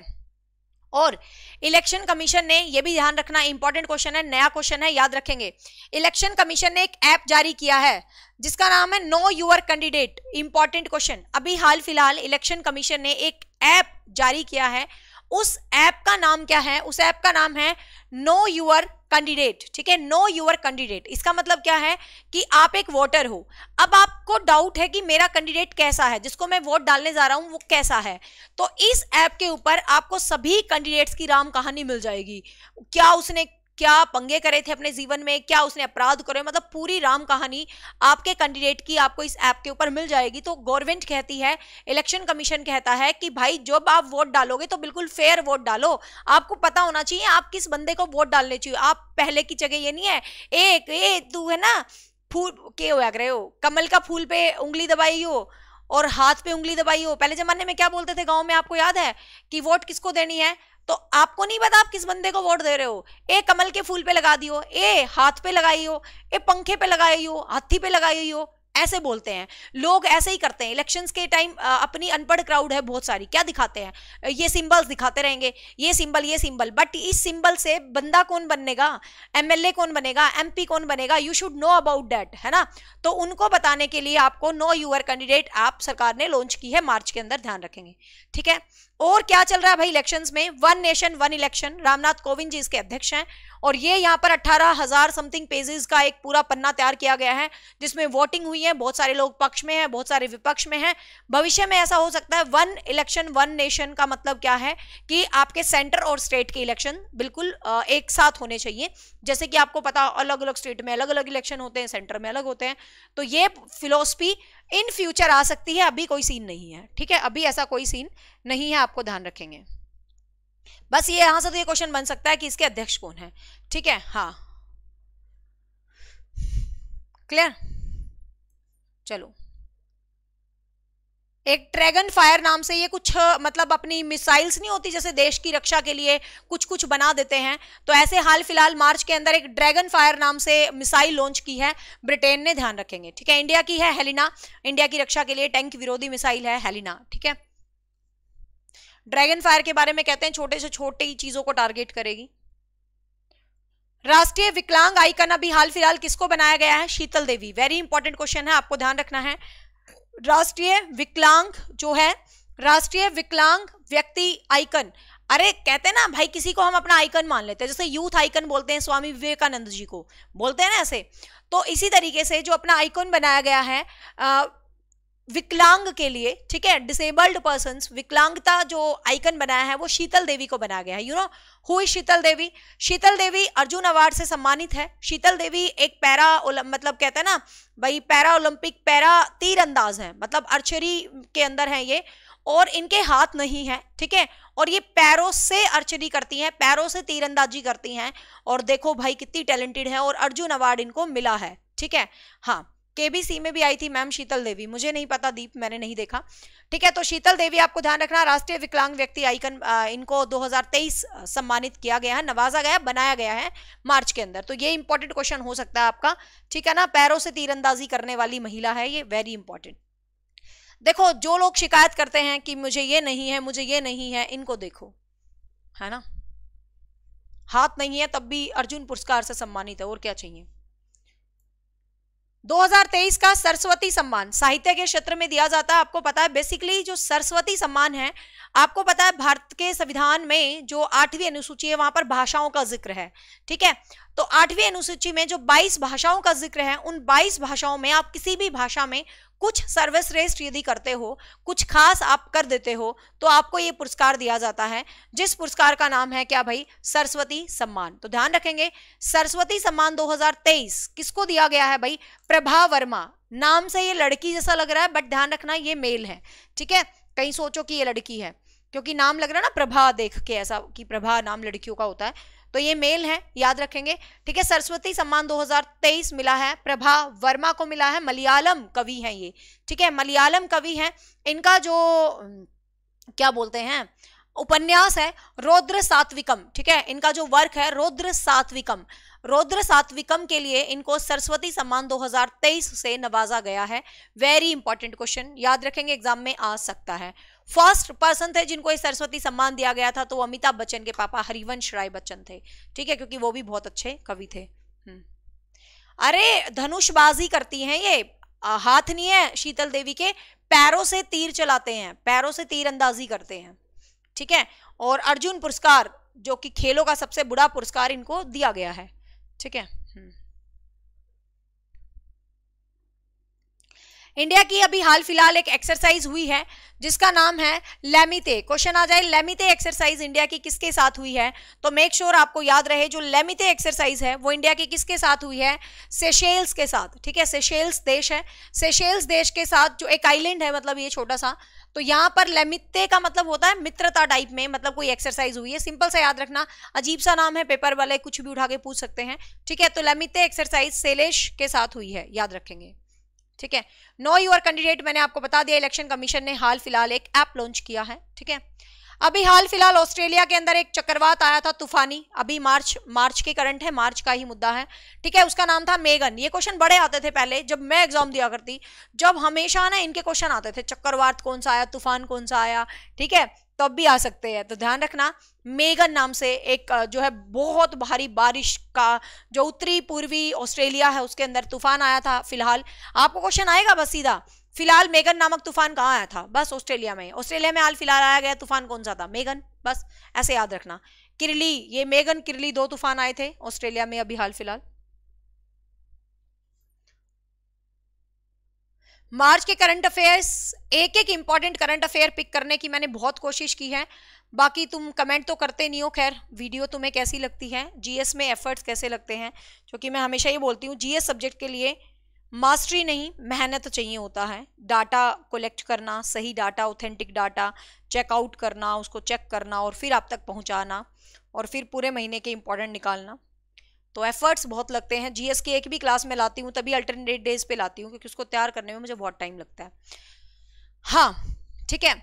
और इलेक्शन कमीशन ने यह भी ध्यान रखना इंपॉर्टेंट क्वेश्चन है नया क्वेश्चन है याद रखेंगे इलेक्शन कमीशन ने एक ऐप जारी किया है जिसका नाम है know your candidate important question अभी हाल फिलहाल इलेक्शन कमीशन ने एक ऐप जारी किया है उस ऐप का नाम क्या है उस ऐप का नाम है नो यूर कैंडिडेट ठीक है नो यूर कैंडिडेट इसका मतलब क्या है कि आप एक वोटर हो अब आपको डाउट है कि मेरा कैंडिडेट कैसा है जिसको मैं वोट डालने जा रहा हूं वो कैसा है तो इस ऐप के ऊपर आपको सभी कैंडिडेट्स की राम कहानी मिल जाएगी क्या उसने क्या पंगे करे थे अपने जीवन में क्या उसने अपराध करे मतलब पूरी राम कहानी आपके कैंडिडेट की आपको इस ऐप के ऊपर मिल जाएगी तो गवर्नमेंट कहती है इलेक्शन कमीशन कहता है कि भाई जब आप वोट डालोगे तो बिल्कुल फेयर वोट डालो आपको पता होना चाहिए आप किस बंदे को वोट डालने चाहिए आप पहले की जगह ये नहीं है एक ए तू है ना फूल के हो रहे हो कमल का फूल पे उंगली दबाई हो और हाथ पे उंगली दबाई हो पहले जमाने में क्या बोलते थे गांव में आपको याद है कि वोट किसको देनी है तो आपको नहीं पता आप किस बंदे को वोट दे रहे हो ए कमल के फूल पे लगा दियो ए हाथ पे लगाई हो ए पंखे पे लगाई हो हाथी पे लगाई हो ऐसे बोलते हैं लोग ऐसे ही करते हैं इलेक्शंस के टाइम अपनी अनपढ़ क्राउड है बहुत सारी क्या दिखाते हैं ये सिंबल्स दिखाते रहेंगे ये सिंबल ये सिंबल बट इस सिंबल से बंदा कौन बनेगा एमएलए कौन बनेगा एमपी कौन बनेगा you should know about that है ना तो उनको बताने के लिए आपको नो यूअर कैंडिडेट आप सरकार ने लॉन्च की है मार्च के अंदर ध्यान रखेंगे ठीक है और क्या चल रहा है भाई इलेक्शंस में one nation one election Ramnath Kovind ji इसके अध्यक्ष हैं और ये यहाँ पर अट्ठारह हजार समथिंग पेजेस का एक पूरा पन्ना तैयार किया गया है जिसमें वोटिंग हुई है बहुत सारे लोग पक्ष में हैं बहुत सारे विपक्ष में हैं भविष्य में ऐसा हो सकता है वन इलेक्शन वन नेशन का मतलब क्या है कि आपके सेंटर और स्टेट के इलेक्शन बिल्कुल एक साथ होने चाहिए जैसे कि आपको पता अलग अलग स्टेट में अलग अलग इलेक्शन होते हैं सेंटर में अलग होते हैं तो ये फिलोसफी इन फ्यूचर आ सकती है अभी कोई सीन नहीं है ठीक है अभी ऐसा कोई सीन नहीं है आपको ध्यान रखेंगे बस ये यहां से तो ये क्वेश्चन बन सकता है कि इसके अध्यक्ष कौन है ठीक है हाँ क्लियर चलो एक ड्रैगन फायर नाम से ये कुछ मतलब अपनी मिसाइल्स नहीं होती जैसे देश की रक्षा के लिए कुछ कुछ बना देते हैं तो ऐसे हाल फिलहाल मार्च के अंदर एक ड्रैगन फायर नाम से मिसाइल लॉन्च की है ब्रिटेन ने ध्यान रखेंगे ठीक है इंडिया की है हेलिना इंडिया की रक्षा के लिए टैंक विरोधी मिसाइल है हेलिना ठीक है ड्रैगन फायर के बारे में कहते हैं छोटे से छोटे ही चीजों को टारगेट करेगी राष्ट्रीय विकलांग आइकन अभी हाल फिलहाल किसको बनाया गया है Sheetal Devi very important question है आपको ध्यान रखना है राष्ट्रीय विकलांग जो है राष्ट्रीय विकलांग व्यक्ति आइकन अरे कहते हैं ना भाई किसी को हम अपना आइकन मान लेते हैं जैसे यूथ आइकन बोलते हैं स्वामी विवेकानंद जी को बोलते हैं ना ऐसे तो इसी तरीके से जो अपना आइकन बनाया गया है विकलांग के लिए ठीक है डिसेबल्ड पर्सन विकलांगता जो आइकन बनाया है वो शीतल देवी को बनाया गया है you know who is Sheetal Devi Sheetal Devi Arjun award से सम्मानित है शीतल देवी एक पैरा मतलब कहते हैं ना भाई पैरा ओलंपिक पैरा तीर अंदाज है मतलब अर्चरी के अंदर है ये और इनके हाथ नहीं है ठीक है और ये पैरों से अर्चरी करती हैं पैरों से तीरंदाजी करती हैं और देखो भाई कितनी टैलेंटेड है और अर्जुन अवार्ड इनको मिला है ठीक है हाँ केबीसी में भी आई थी मैम शीतल देवी मुझे नहीं पता दीप मैंने नहीं देखा ठीक है तो शीतल देवी आपको ध्यान रखना राष्ट्रीय विकलांग व्यक्ति आइकन इनको 2023 सम्मानित किया गया है नवाजा गया बनाया गया है मार्च के अंदर तो ये इंपॉर्टेंट क्वेश्चन हो सकता है आपका ठीक है ना पैरों से तीरंदाजी करने वाली महिला है ये वेरी इंपॉर्टेंट देखो जो लोग शिकायत करते हैं कि मुझे ये नहीं है मुझे ये नहीं है इनको देखो है ना हाथ नहीं है तब भी अर्जुन पुरस्कार से सम्मानित है और क्या चाहिए 2023 का सरस्वती सम्मान साहित्य के क्षेत्र में दिया जाता है आपको पता है बेसिकली जो सरस्वती सम्मान है आपको पता है भारत के संविधान में जो आठवीं अनुसूची है वहां पर भाषाओं का जिक्र है ठीक है तो आठवीं अनुसूची में जो 22 भाषाओं का जिक्र है उन 22 भाषाओं में आप किसी भी भाषा में कुछ सर्वश्रेष्ठ यदि करते हो कुछ खास आप कर देते हो तो आपको ये पुरस्कार दिया जाता है जिस पुरस्कार का नाम है क्या भाई सरस्वती सम्मान तो ध्यान रखेंगे सरस्वती सम्मान 2023 किसको दिया गया है भाई प्रभा वर्मा नाम से ये लड़की जैसा लग रहा है बट ध्यान रखना ये मेल है ठीक है कहीं सोचो कि ये लड़की है क्योंकि नाम लग रहा है ना प्रभा देख के ऐसा कि प्रभा नाम लड़कियों का होता है तो ये मेल है याद रखेंगे ठीक है सरस्वती सम्मान 2023 मिला है प्रभा वर्मा को मिला है मलयालम कवि हैं ये ठीक है मलयालम कवि हैं इनका जो क्या बोलते हैं उपन्यास है रौद्र सात्विकम ठीक है इनका जो वर्क है रौद्र सात्विकम रौद्र सात्विकम के लिए इनको सरस्वती सम्मान 2023 से नवाजा गया है वेरी इंपॉर्टेंट क्वेश्चन याद रखेंगे एग्जाम में आ सकता है फर्स्ट पर्सन थे जिनको सरस्वती सम्मान दिया गया था तो अमिताभ बच्चन के पापा हरिवंश राय बच्चन थे ठीक है क्योंकि वो भी बहुत अच्छे कवि थे हम्म। अरे धनुषबाजी करती हैं ये हाथ नहीं है शीतल देवी के पैरों से तीर चलाते हैं पैरों से तीर अंदाजी करते हैं ठीक है और अर्जुन पुरस्कार जो कि खेलों का सबसे बुरा पुरस्कार इनको दिया गया है ठीक है इंडिया की अभी हाल फिलहाल एक एक्सरसाइज हुई है जिसका नाम है लेमिते क्वेश्चन आ जाए लेमिते एक्सरसाइज इंडिया की किसके साथ हुई है तो मेक श्योर sure आपको याद रहे जो लेमिते एक्सरसाइज है वो इंडिया की किसके साथ हुई है सेशेल्स के साथ ठीक है सेशेल्स देश है सेशेल्स देश के साथ जो एक आइलैंड है मतलब ये छोटा सा तो यहाँ पर लेमिते का मतलब होता है मित्रता टाइप में मतलब कोई एक्सरसाइज हुई है सिंपल सा याद रखना अजीब सा नाम है पेपर वाले कुछ भी उठा के पूछ सकते हैं ठीक है तो लेमिते एक्सरसाइज सेलेश के साथ हुई है याद रखेंगे ठीक है नो यूर कैंडिडेट मैंने आपको बता दिया इलेक्शन कमीशन ने हाल फिलहाल एक ऐप लॉन्च किया है ठीक है अभी हाल फिलहाल ऑस्ट्रेलिया के अंदर एक चक्रवात आया था तूफानी अभी मार्च मार्च के करंट है मार्च का ही मुद्दा है ठीक है उसका नाम था मेगन ये क्वेश्चन बड़े आते थे पहले जब मैं एग्जाम दिया करती जब हमेशा ना इनके क्वेश्चन आते थे चक्रवात कौन सा आया तूफान कौन सा आया ठीक है तो अब भी आ सकते हैं तो ध्यान रखना मेगन नाम से एक जो है बहुत भारी बारिश का जो उत्तरी पूर्वी ऑस्ट्रेलिया है उसके अंदर तूफान आया था फिलहाल आपको क्वेश्चन आएगा बस सीधा फिलहाल मेगन नामक तूफान कहाँ आया था बस ऑस्ट्रेलिया में ऑस्ट्रेलिया में हाल फिलहाल आया गया तूफान कौन सा था मेगन बस ऐसे याद रखना किरली ये मेगन किरली दो तूफान आए थे ऑस्ट्रेलिया में अभी हाल फिलहाल मार्च के करंट अफेयर्स एक एक इंपॉर्टेंट करंट अफेयर पिक करने की मैंने बहुत कोशिश की है बाकी तुम कमेंट तो करते नहीं हो खैर वीडियो तुम्हें कैसी लगती है जीएस में एफर्ट्स कैसे लगते हैं क्योंकि मैं हमेशा ये बोलती हूँ जीएस सब्जेक्ट के लिए मास्टरी नहीं मेहनत चाहिए होता है डाटा कलेक्ट करना सही डाटा ऑथेंटिक डाटा चेकआउट करना उसको चेक करना और फिर आप तक पहुँचाना और फिर पूरे महीने के इम्पॉर्टेंट निकालना तो एफर्ट्स बहुत लगते हैं जीएस की एक भी क्लास में लाती हूँ तभी अल्टरनेट डेज पे लाती हूँ क्योंकि उसको तैयार करने में मुझे बहुत टाइम लगता है हाँ ठीक है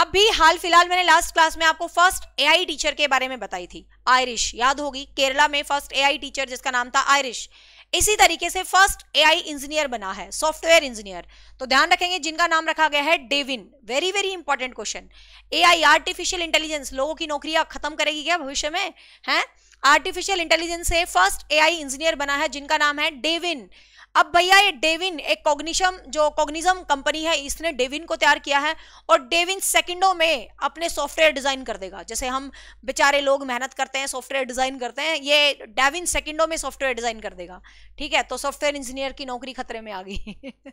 अभी हाल फिलहाल मैंने लास्ट क्लास में आपको फर्स्ट एआई टीचर के बारे में बताई थी आयरिश याद होगी केरला में फर्स्ट एआई टीचर जिसका नाम था आयरिश इसी तरीके से फर्स्ट एआई इंजीनियर बना है सॉफ्टवेयर इंजीनियर तो ध्यान रखेंगे जिनका नाम रखा गया है Devin very very important question AI artificial intelligence लोगों की नौकरियां खत्म करेगी क्या भविष्य में है आर्टिफिशियल इंटेलिजेंस से फर्स्ट एआई इंजीनियर बना है जिनका नाम है डेविन अब भैया ये डेविन एक कॉग्निशम जो कॉग्निजम कंपनी है इसने डेविन को तैयार किया है और डेविन सेकंडों में अपने सॉफ्टवेयर डिज़ाइन कर देगा जैसे हम बेचारे लोग मेहनत करते हैं सॉफ्टवेयर डिज़ाइन करते हैं ये डेविन सेकंडों में सॉफ्टवेयर डिज़ाइन कर देगा ठीक है तो सॉफ्टवेयर इंजीनियर की नौकरी खतरे में आ गई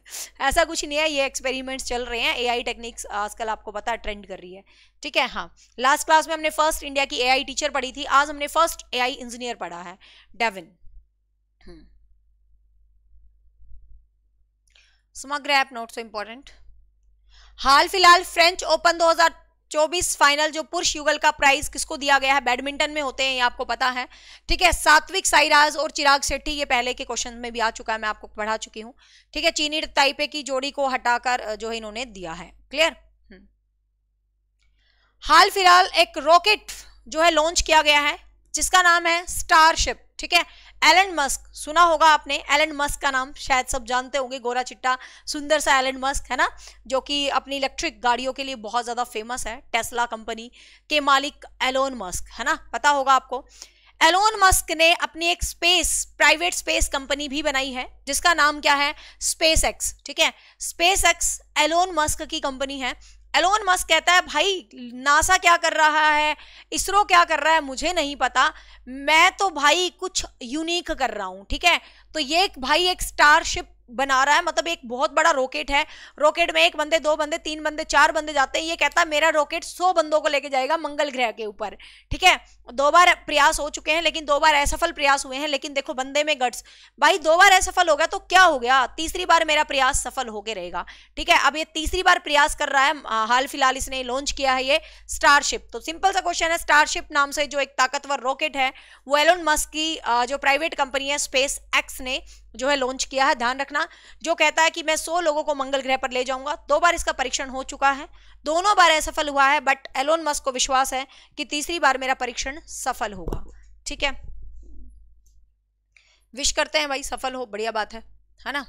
ऐसा कुछ नहीं है ये एक्सपेरिमेंट्स चल रहे हैं ए टेक्निक्स आजकल आपको पता है ट्रेंड कर रही है ठीक है हाँ लास्ट क्लास में हमने फर्स्ट इंडिया की ए टीचर पढ़ी थी आज हमने फर्स्ट ए इंजीनियर पढ़ा है Devin Samagra app not so important हाल फिलहाल फ्रेंच ओपन 2024 फाइनल जो पुरुष युगल का प्राइज किसको दिया गया है बैडमिंटन में होते हैं ये आपको पता है ठीक है सात्विक साईराज और चिराग शेट्टी ये पहले के क्वेश्चन में भी आ चुका है मैं आपको पढ़ा चुकी हूँ ठीक है चीनी ताइपे की जोड़ी को हटाकर जो है इन्होंने दिया है क्लियर हम्म। हाल फिलहाल एक रॉकेट जो है लॉन्च किया गया है जिसका नाम है स्टारशिप ठीक है एलन मस्क सुना होगा आपने एलन मस्क का नाम शायद सब जानते होंगे गोरा चिट्टा सुंदर सा एलन मस्क है ना जो कि अपनी इलेक्ट्रिक गाड़ियों के लिए बहुत ज़्यादा फेमस है टेस्ला कंपनी के मालिक एलोन मस्क है ना पता होगा आपको एलोन मस्क ने अपनी एक स्पेस प्राइवेट स्पेस कंपनी भी बनाई है जिसका नाम क्या है स्पेस एक्स ठीक है स्पेस एक्स एलोन मस्क की कंपनी है एलोन मस्क कहता है भाई नासा क्या कर रहा है इसरो क्या कर रहा है मुझे नहीं पता मैं तो भाई कुछ यूनिक कर रहा हूं ठीक है तो ये भाई एक स्टारशिप बना रहा है मतलब एक बहुत बड़ा रॉकेट है रॉकेट में एक बंदे दो बंदे तीन बंदे चार बंदे जाते हैं ये कहता है मेरा रॉकेट सौ बंदों को लेके जाएगा मंगल ग्रह के ऊपर ठीक है दो बार प्रयास हो चुके हैं लेकिन दो बार असफल प्रयास हुए हैं लेकिन देखो बंदे में गट्स भाई दो बार असफल हो गया तो क्या हो गया तीसरी बार मेरा प्रयास सफल होके रहेगा ठीक है अब ये तीसरी बार प्रयास कर रहा है हाल फिलहाल इसने लॉन्च किया है ये स्टारशिप तो सिंपल सा क्वेश्चन है स्टारशिप नाम से जो एक ताकतवर रॉकेट है वो एलोन मस्क की जो प्राइवेट कंपनी है स्पेस एक्स ने जो है लॉन्च किया है ध्यान रखना जो कहता है कि मैं सौ लोगों को मंगल ग्रह पर ले जाऊंगा दो बार इसका परीक्षण हो चुका है दोनों बार असफल हुआ है बट एलोन मस्क को विश्वास है कि तीसरी बार मेरा परीक्षण सफल होगा ठीक है विश करते हैं भाई सफल हो बढ़िया बात है है ना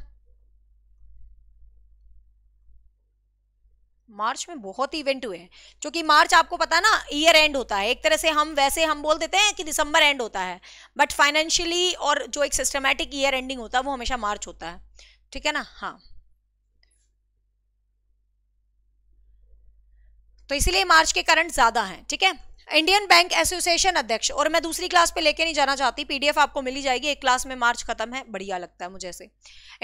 मार्च में बहुत इवेंट हुए हैं क्योंकि मार्च आपको पता ना ईयर एंड होता है एक तरह से हम वैसे हम बोल देते हैं कि दिसंबर एंड होता है बट फाइनेंशियली और जो एक सिस्टमेटिक ईयर एंडिंग होता है वो हमेशा मार्च होता है ठीक है ना हाँ तो इसीलिए मार्च के करंट ज्यादा हैं ठीक है इंडियन बैंक एसोसिएशन अध्यक्ष और मैं दूसरी क्लास पे लेके नहीं जाना चाहती पीडीएफ आपको मिली जाएगी एक क्लास में मार्च खत्म है बढ़िया लगता है मुझे से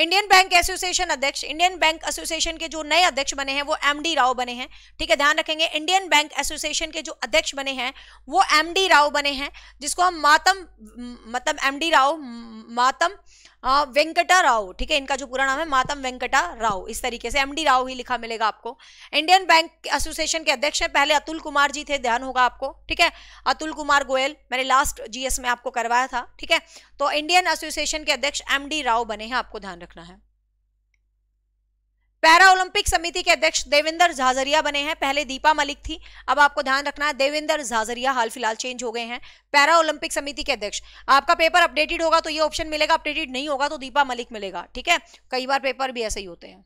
इंडियन बैंक एसोसिएशन अध्यक्ष इंडियन बैंक एसोसिएशन के जो नए अध्यक्ष बने हैं वो एम राव बने हैं ठीक है ध्यान रखेंगे इंडियन बैंक एसोसिएशन के जो अध्यक्ष बने हैं वो एम राव बने हैं जिसको हम मातम मतलब एम राव मातम हाँ, वेंकटा राव ठीक है इनका जो पूरा नाम है मातम वेंकटा राव इस तरीके से एमडी राव ही लिखा मिलेगा आपको इंडियन बैंक एसोसिएशन के अध्यक्ष हैं पहले अतुल कुमार जी थे ध्यान होगा आपको ठीक है अतुल कुमार गोयल मैंने लास्ट जीएस में आपको करवाया था ठीक है तो इंडियन एसोसिएशन के अध्यक्ष एम राव बने हैं आपको ध्यान रखना है पैरा ओलंपिक समिति के अध्यक्ष देवेंद्र झाजरिया बने हैं पहले दीपा मलिक थी अब आपको ध्यान रखना है देवेंद्र झाजरिया हाल फिलहाल चेंज हो गए हैं पैरा ओलंपिक समिति के अध्यक्ष आपका पेपर अपडेटेड होगा तो ये ऑप्शन मिलेगा अपडेटेड नहीं होगा तो दीपा मलिक मिलेगा ठीक है कई बार पेपर भी ऐसे ही होते हैं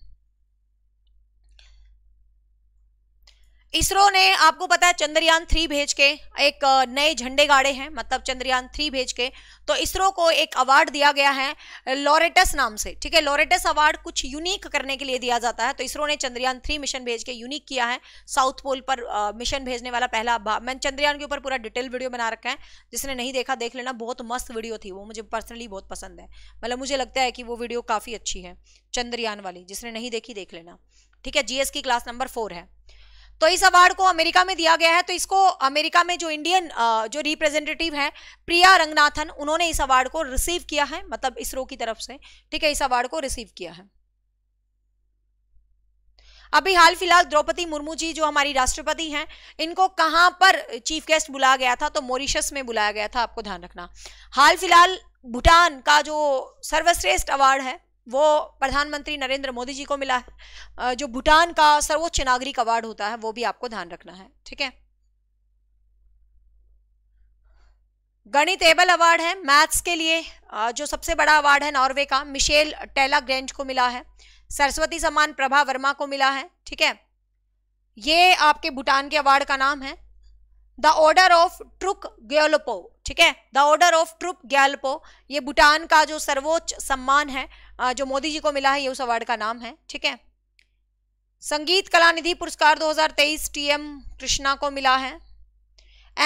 इसरो ने आपको पता है चंद्रयान थ्री भेज के एक नए झंडे गाड़े हैं मतलब चंद्रयान थ्री भेज के तो इसरो को एक अवार्ड दिया गया है लॉरेटस नाम से ठीक है लॉरेटस अवार्ड कुछ यूनिक करने के लिए दिया जाता है तो इसरो ने चंद्रयान थ्री मिशन भेज के यूनिक किया है साउथ पोल पर आ, मिशन भेजने वाला पहला मैंने चंद्रयान के ऊपर पूरा डिटेल वीडियो बना रखा है जिसने नहीं देखा देख लेना बहुत मस्त वीडियो थी वो मुझे पर्सनली बहुत पसंद है मतलब मुझे लगता है कि वो वीडियो काफ़ी अच्छी है चंद्रयान वाली जिसने नहीं देखी देख लेना ठीक है जीएस की क्लास नंबर फोर है तो इस अवार्ड को अमेरिका में दिया गया है तो इसको अमेरिका में जो इंडियन जो रिप्रेजेंटेटिव है प्रिया रंगनाथन उन्होंने इस अवार्ड को रिसीव किया है मतलब इसरो की तरफ से ठीक है इस अवार्ड को रिसीव किया है अभी हाल फिलहाल द्रौपदी मुर्मू जी जो हमारी राष्ट्रपति हैं इनको कहां पर चीफ गेस्ट बुलाया गया था तो मॉरिशस में बुलाया गया था आपको ध्यान रखना हाल फिलहाल भूटान का जो सर्वश्रेष्ठ अवार्ड है वो प्रधानमंत्री नरेंद्र मोदी जी को मिला है जो भूटान का सर्वोच्च नागरिक अवार्ड होता है वो भी आपको ध्यान रखना है ठीक है गणित एबल अवार्ड है मैथ्स के लिए जो सबसे बड़ा अवार्ड है नॉर्वे का मिशेल टेला ग्रेंज को मिला है सरस्वती सम्मान प्रभा वर्मा को मिला है ठीक है ये आपके भूटान के अवार्ड का नाम है the Order of Druk Gyalpo ठीक है the Order of Druk Gyalpo ये भूटान का जो सर्वोच्च सम्मान है जो मोदी जी को मिला है ये उस अवार्ड का नाम है ठीक है संगीत कला निधि पुरस्कार 2023 टीएम कृष्णा को मिला है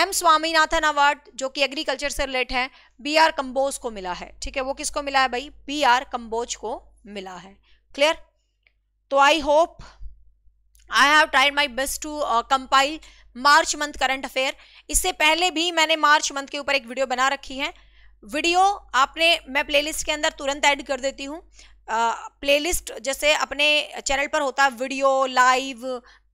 एम स्वामीनाथन अवार्ड जो कि एग्रीकल्चर से रिलेट है बी आर कम्बोज को मिला है ठीक है वो किसको मिला है भाई बी आर कम्बोज को मिला है क्लियर तो I hope I have tried my best to compile March month current affair इससे पहले भी मैंने मार्च मंथ के ऊपर एक वीडियो बना रखी है वीडियो आपने मैं प्लेलिस्ट के अंदर तुरंत ऐड कर देती हूँ प्लेलिस्ट जैसे अपने चैनल पर होता है वीडियो लाइव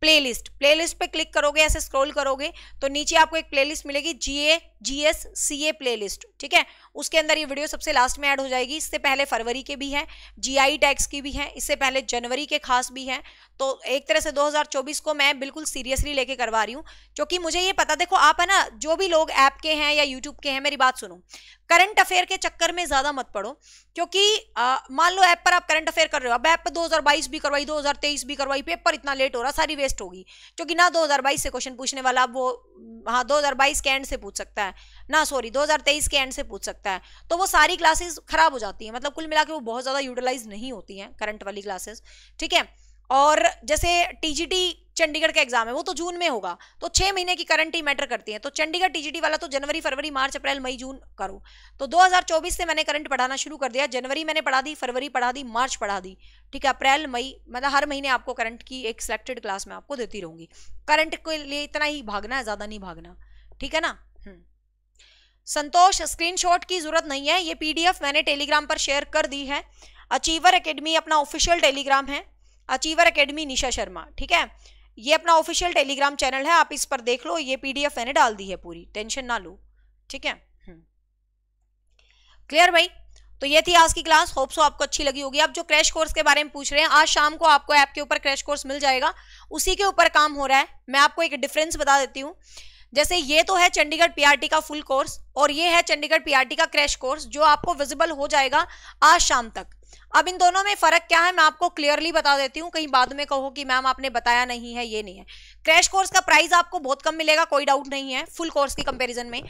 प्लेलिस्ट प्लेलिस्ट पे क्लिक करोगे ऐसे स्क्रॉल करोगे तो नीचे आपको एक प्लेलिस्ट मिलेगी G A GS C A playlist ठीक है उसके अंदर ये वीडियो सबसे लास्ट में ऐड हो जाएगी इससे पहले फरवरी के भी हैं जी आई टैक्स की भी हैं इससे पहले जनवरी के खास भी हैं तो एक तरह से 2024 को मैं बिल्कुल सीरियसली लेके करवा रही हूँ क्योंकि मुझे ये पता देखो आप है ना जो भी लोग ऐप के हैं या यूट्यूब के हैं मेरी बात सुनो करंट अफेयर के चक्कर में ज़्यादा मत पड़ो क्योंकि मान लो ऐप पर आप करंट अफेयर कर रहे हो अब ऐप पर दो भी करवाई दो भी करवाई पेपर इतना लेट हो रहा सारी वेस्ट होगी क्योंकि ना दो से क्वेश्चन पूछने वाला अब वो हाँ दो के एंड से पूछ सकता है है ना सॉरी 2023 के एंड से पूछ सकता है तो वो सारी क्लासेस खराब हो जाती हैं मतलब कुल मिला वो बहुत ज़्यादा यूटिलाइज नहीं होती हैं करंट वाली क्लासेस ठीक है और जैसे टी चंडीगढ़ का एग्जाम है वो तो जून में होगा तो छह महीने की करंट ही मैटर करती है तो चंडीगढ़ टीजीटी वाला तो जनवरी फरवरी मार्च अप्रैल मई जून करो तो 2024 से मैंने करंट पढ़ाना शुरू कर दिया जनवरी मैंने पढ़ा दी फरवरी पढ़ा दी मार्च पढ़ा दी ठीक है अप्रैल मई मतलब हर महीने आपको करंट की एक सिलेक्टेड क्लास में आपको देती रहूंगी करंट के लिए इतना ही भागना है ज़्यादा नहीं भागना ठीक है ना संतोष स्क्रीनशॉट की जरूरत नहीं है ये पीडीएफ मैंने टेलीग्राम पर शेयर कर दी है अचीवर एकेडमी अपना ऑफिशियल टेलीग्राम है अचीवर एकेडमी निशा शर्मा ठीक है ये अपना ऑफिशियल टेलीग्राम चैनल है आप इस पर देख लो ये पीडीएफ मैंने डाल दी है पूरी टेंशन ना लो ठीक है क्लियर हम्म। भाई तो ये थी आज की क्लास होप सो आपको अच्छी लगी होगी आप जो क्रैश कोर्स के बारे में पूछ रहे हैं आज शाम को आपको ऐप के ऊपर क्रैश कोर्स मिल जाएगा उसी के ऊपर काम हो रहा है मैं आपको एक डिफरेंस बता देती हूँ जैसे ये तो है चंडीगढ़ पीआरटी का फुल कोर्स और ये है चंडीगढ़ पीआरटी का क्रैश कोर्स जो आपको विजिबल हो जाएगा आज शाम तक अब इन दोनों में फर्क क्या है मैं आपको क्लियरली बता देती हूँ कहीं बाद में कहो कि मैम आपने बताया नहीं है ये नहीं है क्रैश कोर्स का प्राइस आपको बहुत कम मिलेगा कोई डाउट नहीं है फुल कोर्स के कंपेरिजन में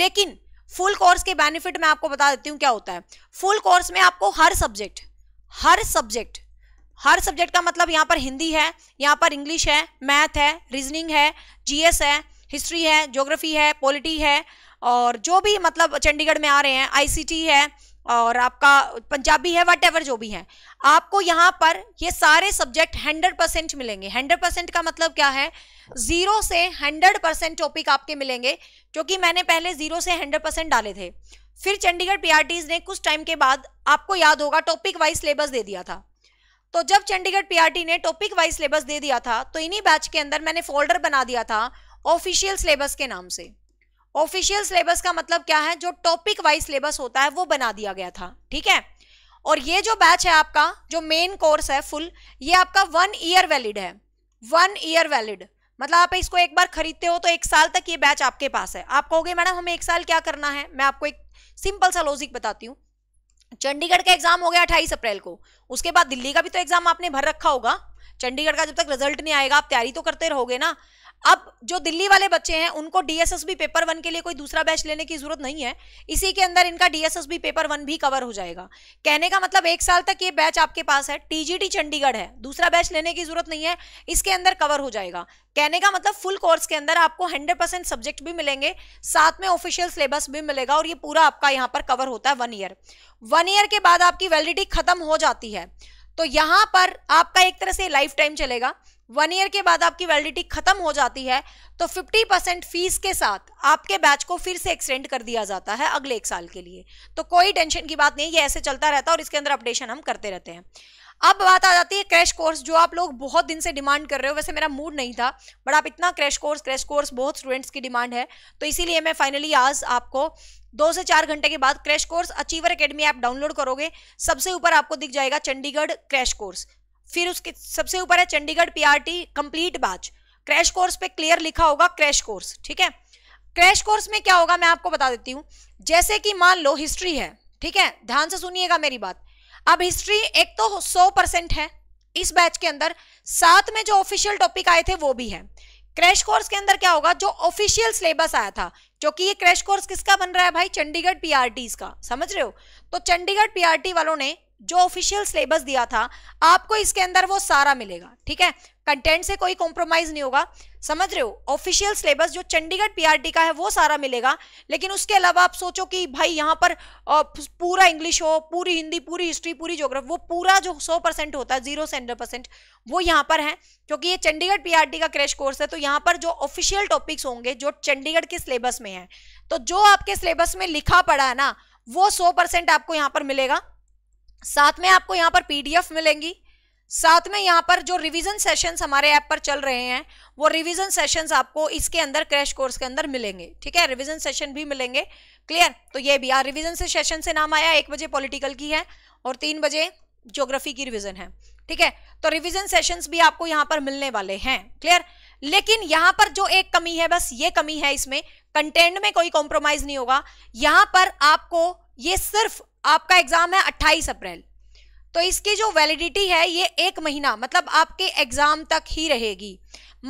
लेकिन फुल कोर्स के बेनिफिट मैं आपको बता देती हूँ क्या होता है फुल कोर्स में आपको हर सब्जेक्ट हर सब्जेक्ट हर सब्जेक्ट का मतलब यहाँ पर हिंदी है यहाँ पर इंग्लिश है मैथ है रीजनिंग है जीएस है हिस्ट्री है जोग्राफी है पॉलिटी है और जो भी मतलब चंडीगढ़ में आ रहे हैं आईसीटी है और आपका पंजाबी है वट एवर जो भी है आपको यहाँ पर ये सारे सब्जेक्ट 100 परसेंट मिलेंगे 100 परसेंट का मतलब क्या है ज़ीरो से 100 परसेंट टॉपिक आपके मिलेंगे जो कि मैंने पहले ज़ीरो से 100 परसेंट डाले थे फिर चंडीगढ़ पी ने कुछ टाइम के बाद आपको याद होगा टॉपिक वाइज सिलेबस दे दिया था तो जब चंडीगढ़ पीआरटी ने टॉपिक वाइज सिलेबस दे दिया था तो इन्हीं बैच के अंदर मैंने फोल्डर बना दिया था ऑफिशियल सिलेबस के नाम से ऑफिशियल सिलेबस का मतलब क्या है जो टॉपिक वाइज सिलेबस होता है वो बना दिया गया था ठीक है और ये जो बैच है आपका जो मेन कोर्स है फुल ये आपका वन ईयर वैलिड है वन ईयर वैलिड मतलब आप इसको एक बार खरीदते हो तो एक साल तक ये बैच आपके पास है आप कहोगे मैडम हमें एक साल क्या करना है मैं आपको एक सिंपल सा लॉजिक बताती हूँ चंडीगढ़ का एग्जाम हो गया अट्ठाईस अप्रैल को उसके बाद दिल्ली का भी तो एग्जाम आपने भर रखा होगा चंडीगढ़ का जब तक रिजल्ट नहीं आएगा आप तैयारी तो करते रहोगे ना अब जो दिल्ली वाले बच्चे हैं उनको डीएसएसबी पेपर वन के लिए कोई दूसरा बैच लेने की जरूरत नहीं है इसी के अंदर इनका डीएसएसबी पेपर वन भी कवर हो जाएगा कहने का मतलब एक साल तक ये बैच आपके पास है टीजीटी चंडीगढ़ है दूसरा बैच लेने की जरूरत नहीं है इसके अंदर कवर हो जाएगा कहने का मतलब फुल कोर्स के अंदर आपको हंड्रेड परसेंट सब्जेक्ट भी मिलेंगे साथ में ऑफिशियल सिलेबस भी मिलेगा और ये पूरा आपका यहाँ पर कवर होता है वन ईयर वन ईयर के बाद आपकी वैलिडिटी खत्म हो जाती है तो यहाँ पर आपका एक तरह से लाइफ टाइम चलेगा वन ईयर के बाद आपकी वैलिडिटी खत्म हो जाती है तो 50 परसेंट फीस के साथ आपके बैच को फिर से एक्सटेंड कर दिया जाता है अगले एक साल के लिए तो कोई टेंशन की बात नहीं ये ऐसे चलता रहता है और इसके अंदर अपडेशन हम करते रहते हैं अब बात आ जाती है क्रैश कोर्स जो आप लोग बहुत दिन से डिमांड कर रहे हो वैसे मेरा मूड नहीं था बट आप इतना क्रैश कोर्स क्रैश कोर्स बहुत स्टूडेंट्स की डिमांड है तो इसीलिए मैं फाइनली आज आपको दो से चार घंटे के बाद crash course achiever academy app download करोगे सबसे ऊपर आपको दिख जाएगा चंडीगढ़ क्रैश कोर्स फिर उसके सबसे ऊपर है Chandigarh PRT complete batch crash course पे क्लियर लिखा होगा क्रैश कोर्स ठीक है क्रैश कोर्स में क्या होगा मैं आपको बता देती हूँ जैसे कि मान लो हिस्ट्री है ठीक है ध्यान से सुनिएगा मेरी बात अब हिस्ट्री एक तो सौ परसेंट है इस बैच के अंदर साथ में जो ऑफिशियल टॉपिक आए थे वो भी है क्रैश कोर्स के अंदर क्या होगा जो ऑफिशियल सिलेबस आया था जो कि ये क्रैश कोर्स किसका बन रहा है भाई चंडीगढ़ पीआरटी का समझ रहे हो तो चंडीगढ़ पीआरटी वालों ने जो ऑफिशियल सिलेबस दिया था आपको इसके अंदर वो सारा मिलेगा ठीक है कंटेंट से कोई कॉम्प्रोमाइज नहीं होगा समझ रहे हो ऑफिशियल सिलेबस जो चंडीगढ़ पीआरटी का है वो सारा मिलेगा लेकिन उसके अलावा आप सोचो कि भाई यहाँ पर पूरा इंग्लिश हो पूरी हिंदी पूरी हिस्ट्री पूरी ज्योग्राफी वो पूरा जो 100 परसेंट होता है जीरो से हंड्रेड परसेंट वो यहाँ पर है क्योंकि ये चंडीगढ़ पीआरटी का क्रैश कोर्स है तो यहाँ पर जो ऑफिशियल टॉपिक्स होंगे जो चंडीगढ़ के सिलेबस में है तो जो आपके सिलेबस में लिखा पड़ा है ना वो सौ आपको यहाँ पर मिलेगा साथ में आपको यहाँ पर पीडीएफ मिलेंगी साथ में यहाँ पर जो रिवीजन सेशंस हमारे ऐप पर चल रहे हैं वो रिवीजन सेशंस आपको इसके अंदर क्रैश कोर्स के अंदर मिलेंगे ठीक है रिवीजन सेशन भी मिलेंगे क्लियर तो ये भी यार हाँ, रिविजन से सेशन से नाम आया एक बजे पॉलिटिकल की है और तीन बजे ज्योग्राफी की रिविजन है ठीक है तो रिविजन सेशन भी आपको यहाँ पर मिलने वाले हैं क्लियर लेकिन यहाँ पर जो एक कमी है बस ये कमी है इसमें कंटेंट में कोई कॉम्प्रोमाइज नहीं होगा यहां पर आपको ये सिर्फ आपका एग्जाम है अट्ठाईस अप्रैल तो इसकी जो वैलिडिटी है ये एक महीना मतलब आपके एग्जाम तक ही रहेगी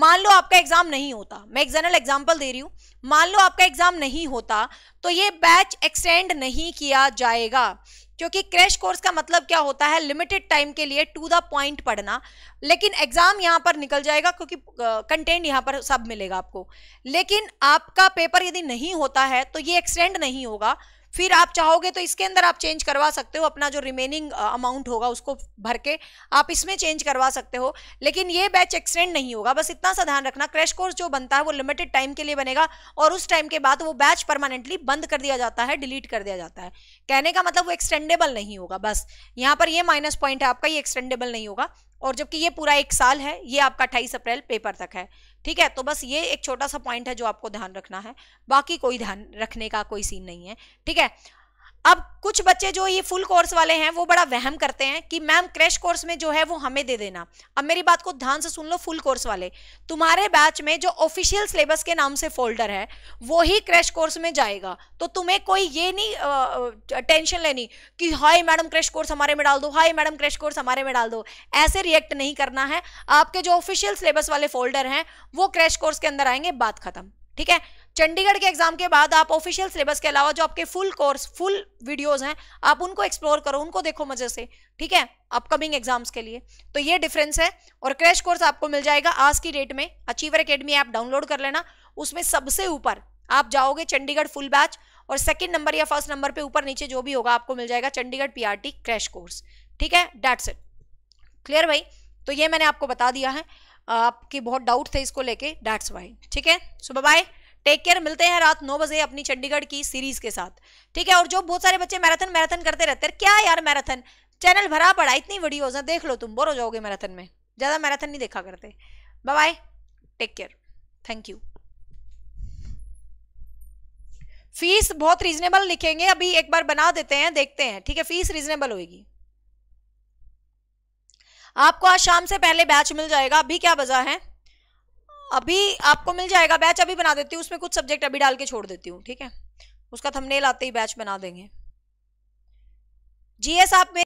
मान लो आपका एग्जाम नहीं होता मैं एक जनरल एग्जाम्पल दे रही हूँ मान लो आपका एग्जाम नहीं होता तो ये बैच एक्सटेंड नहीं किया जाएगा क्योंकि क्रैश कोर्स का मतलब क्या होता है लिमिटेड टाइम के लिए टू द पॉइंट पढ़ना लेकिन एग्जाम यहाँ पर निकल जाएगा क्योंकि कंटेंट यहाँ पर सब मिलेगा आपको लेकिन आपका पेपर यदि नहीं होता है तो ये एक्सटेंड नहीं होगा फिर आप चाहोगे तो इसके अंदर आप चेंज करवा सकते हो अपना जो रिमेनिंग अमाउंट होगा उसको भर के आप इसमें चेंज करवा सकते हो लेकिन ये बैच एक्सटेंड नहीं होगा बस इतना सा ध्यान रखना क्रैश कोर्स जो बनता है वो लिमिटेड टाइम के लिए बनेगा और उस टाइम के बाद वो बैच परमानेंटली बंद कर दिया जाता है डिलीट कर दिया जाता है कहने का मतलब वो एक्सटेंडेबल नहीं होगा बस यहाँ पर ये माइनस पॉइंट है आपका ये एक्सटेंडेबल नहीं होगा और जबकि ये पूरा एक साल है ये आपका अट्ठाईस अप्रैल पेपर तक है ठीक है तो बस ये एक छोटा सा पॉइंट है जो आपको ध्यान रखना है बाकी कोई ध्यान रखने का कोई सीन नहीं है ठीक है अब कुछ बच्चे जो ये फुल कोर्स वाले हैं वो बड़ा वहम करते हैं कि मैम क्रैश कोर्स में जो है वो हमें दे देना अब मेरी बात को ध्यान से सुन लो फुल कोर्स वाले तुम्हारे बैच में जो ऑफिशियल सिलेबस के नाम से फोल्डर है वो ही क्रैश कोर्स में जाएगा तो तुम्हें कोई ये नहीं टेंशन लेनी कि हाय मैडम क्रैश कोर्स हमारे में डाल दो हाय मैडम क्रैश कोर्स हमारे में डाल दो ऐसे रिएक्ट नहीं करना है आपके जो ऑफिशियल सिलेबस वाले फोल्डर हैं वो क्रैश कोर्स के अंदर आएंगे बात खत्म ठीक है चंडीगढ़ के एग्जाम के बाद आप ऑफिशियल सिलेबस के अलावा जो आपके फुल कोर्स फुल वीडियोस हैं आप उनको एक्सप्लोर करो उनको देखो मजे से ठीक है अपकमिंग एग्जाम्स के लिए तो ये डिफरेंस है और क्रैश कोर्स आपको मिल जाएगा आज की डेट में अचीवर अकेडमी ऐप डाउनलोड कर लेना उसमें सबसे ऊपर आप जाओगे चंडीगढ़ फुल बैच और सेकेंड नंबर या फर्स्ट नंबर पर ऊपर नीचे जो भी होगा आपको मिल जाएगा चंडीगढ़ पी क्रैश कोर्स ठीक है डेट्स इट क्लियर भाई तो ये मैंने आपको बता दिया है आपके बहुत डाउट थे इसको लेके डेट्स वाई ठीक है सुबह बाय टेक केयर मिलते हैं रात नौ बजे अपनी चंडीगढ़ की सीरीज के साथ ठीक है और जो बहुत सारे बच्चे मैराथन मैराथन करते रहते हैं क्या यार मैराथन चैनल भरा पड़ा इतनी वीडियोज है देख लो तुम बोर हो जाओगे मैराथन में ज़्यादा मैराथन नहीं देखा करते bye take care thank you fees बहुत रीजनेबल लिखेंगे अभी एक बार बना देते हैं देखते हैं ठीक है फीस रीजनेबल होगी आपको आज शाम से पहले बैच मिल जाएगा अभी क्या बजा है अभी आपको मिल जाएगा बैच अभी बना देती हूँ उसमें कुछ सब्जेक्ट अभी डाल के छोड़ देती हूँ ठीक है उसका थंबनेल आते ही बैच बना देंगे जीएस आप में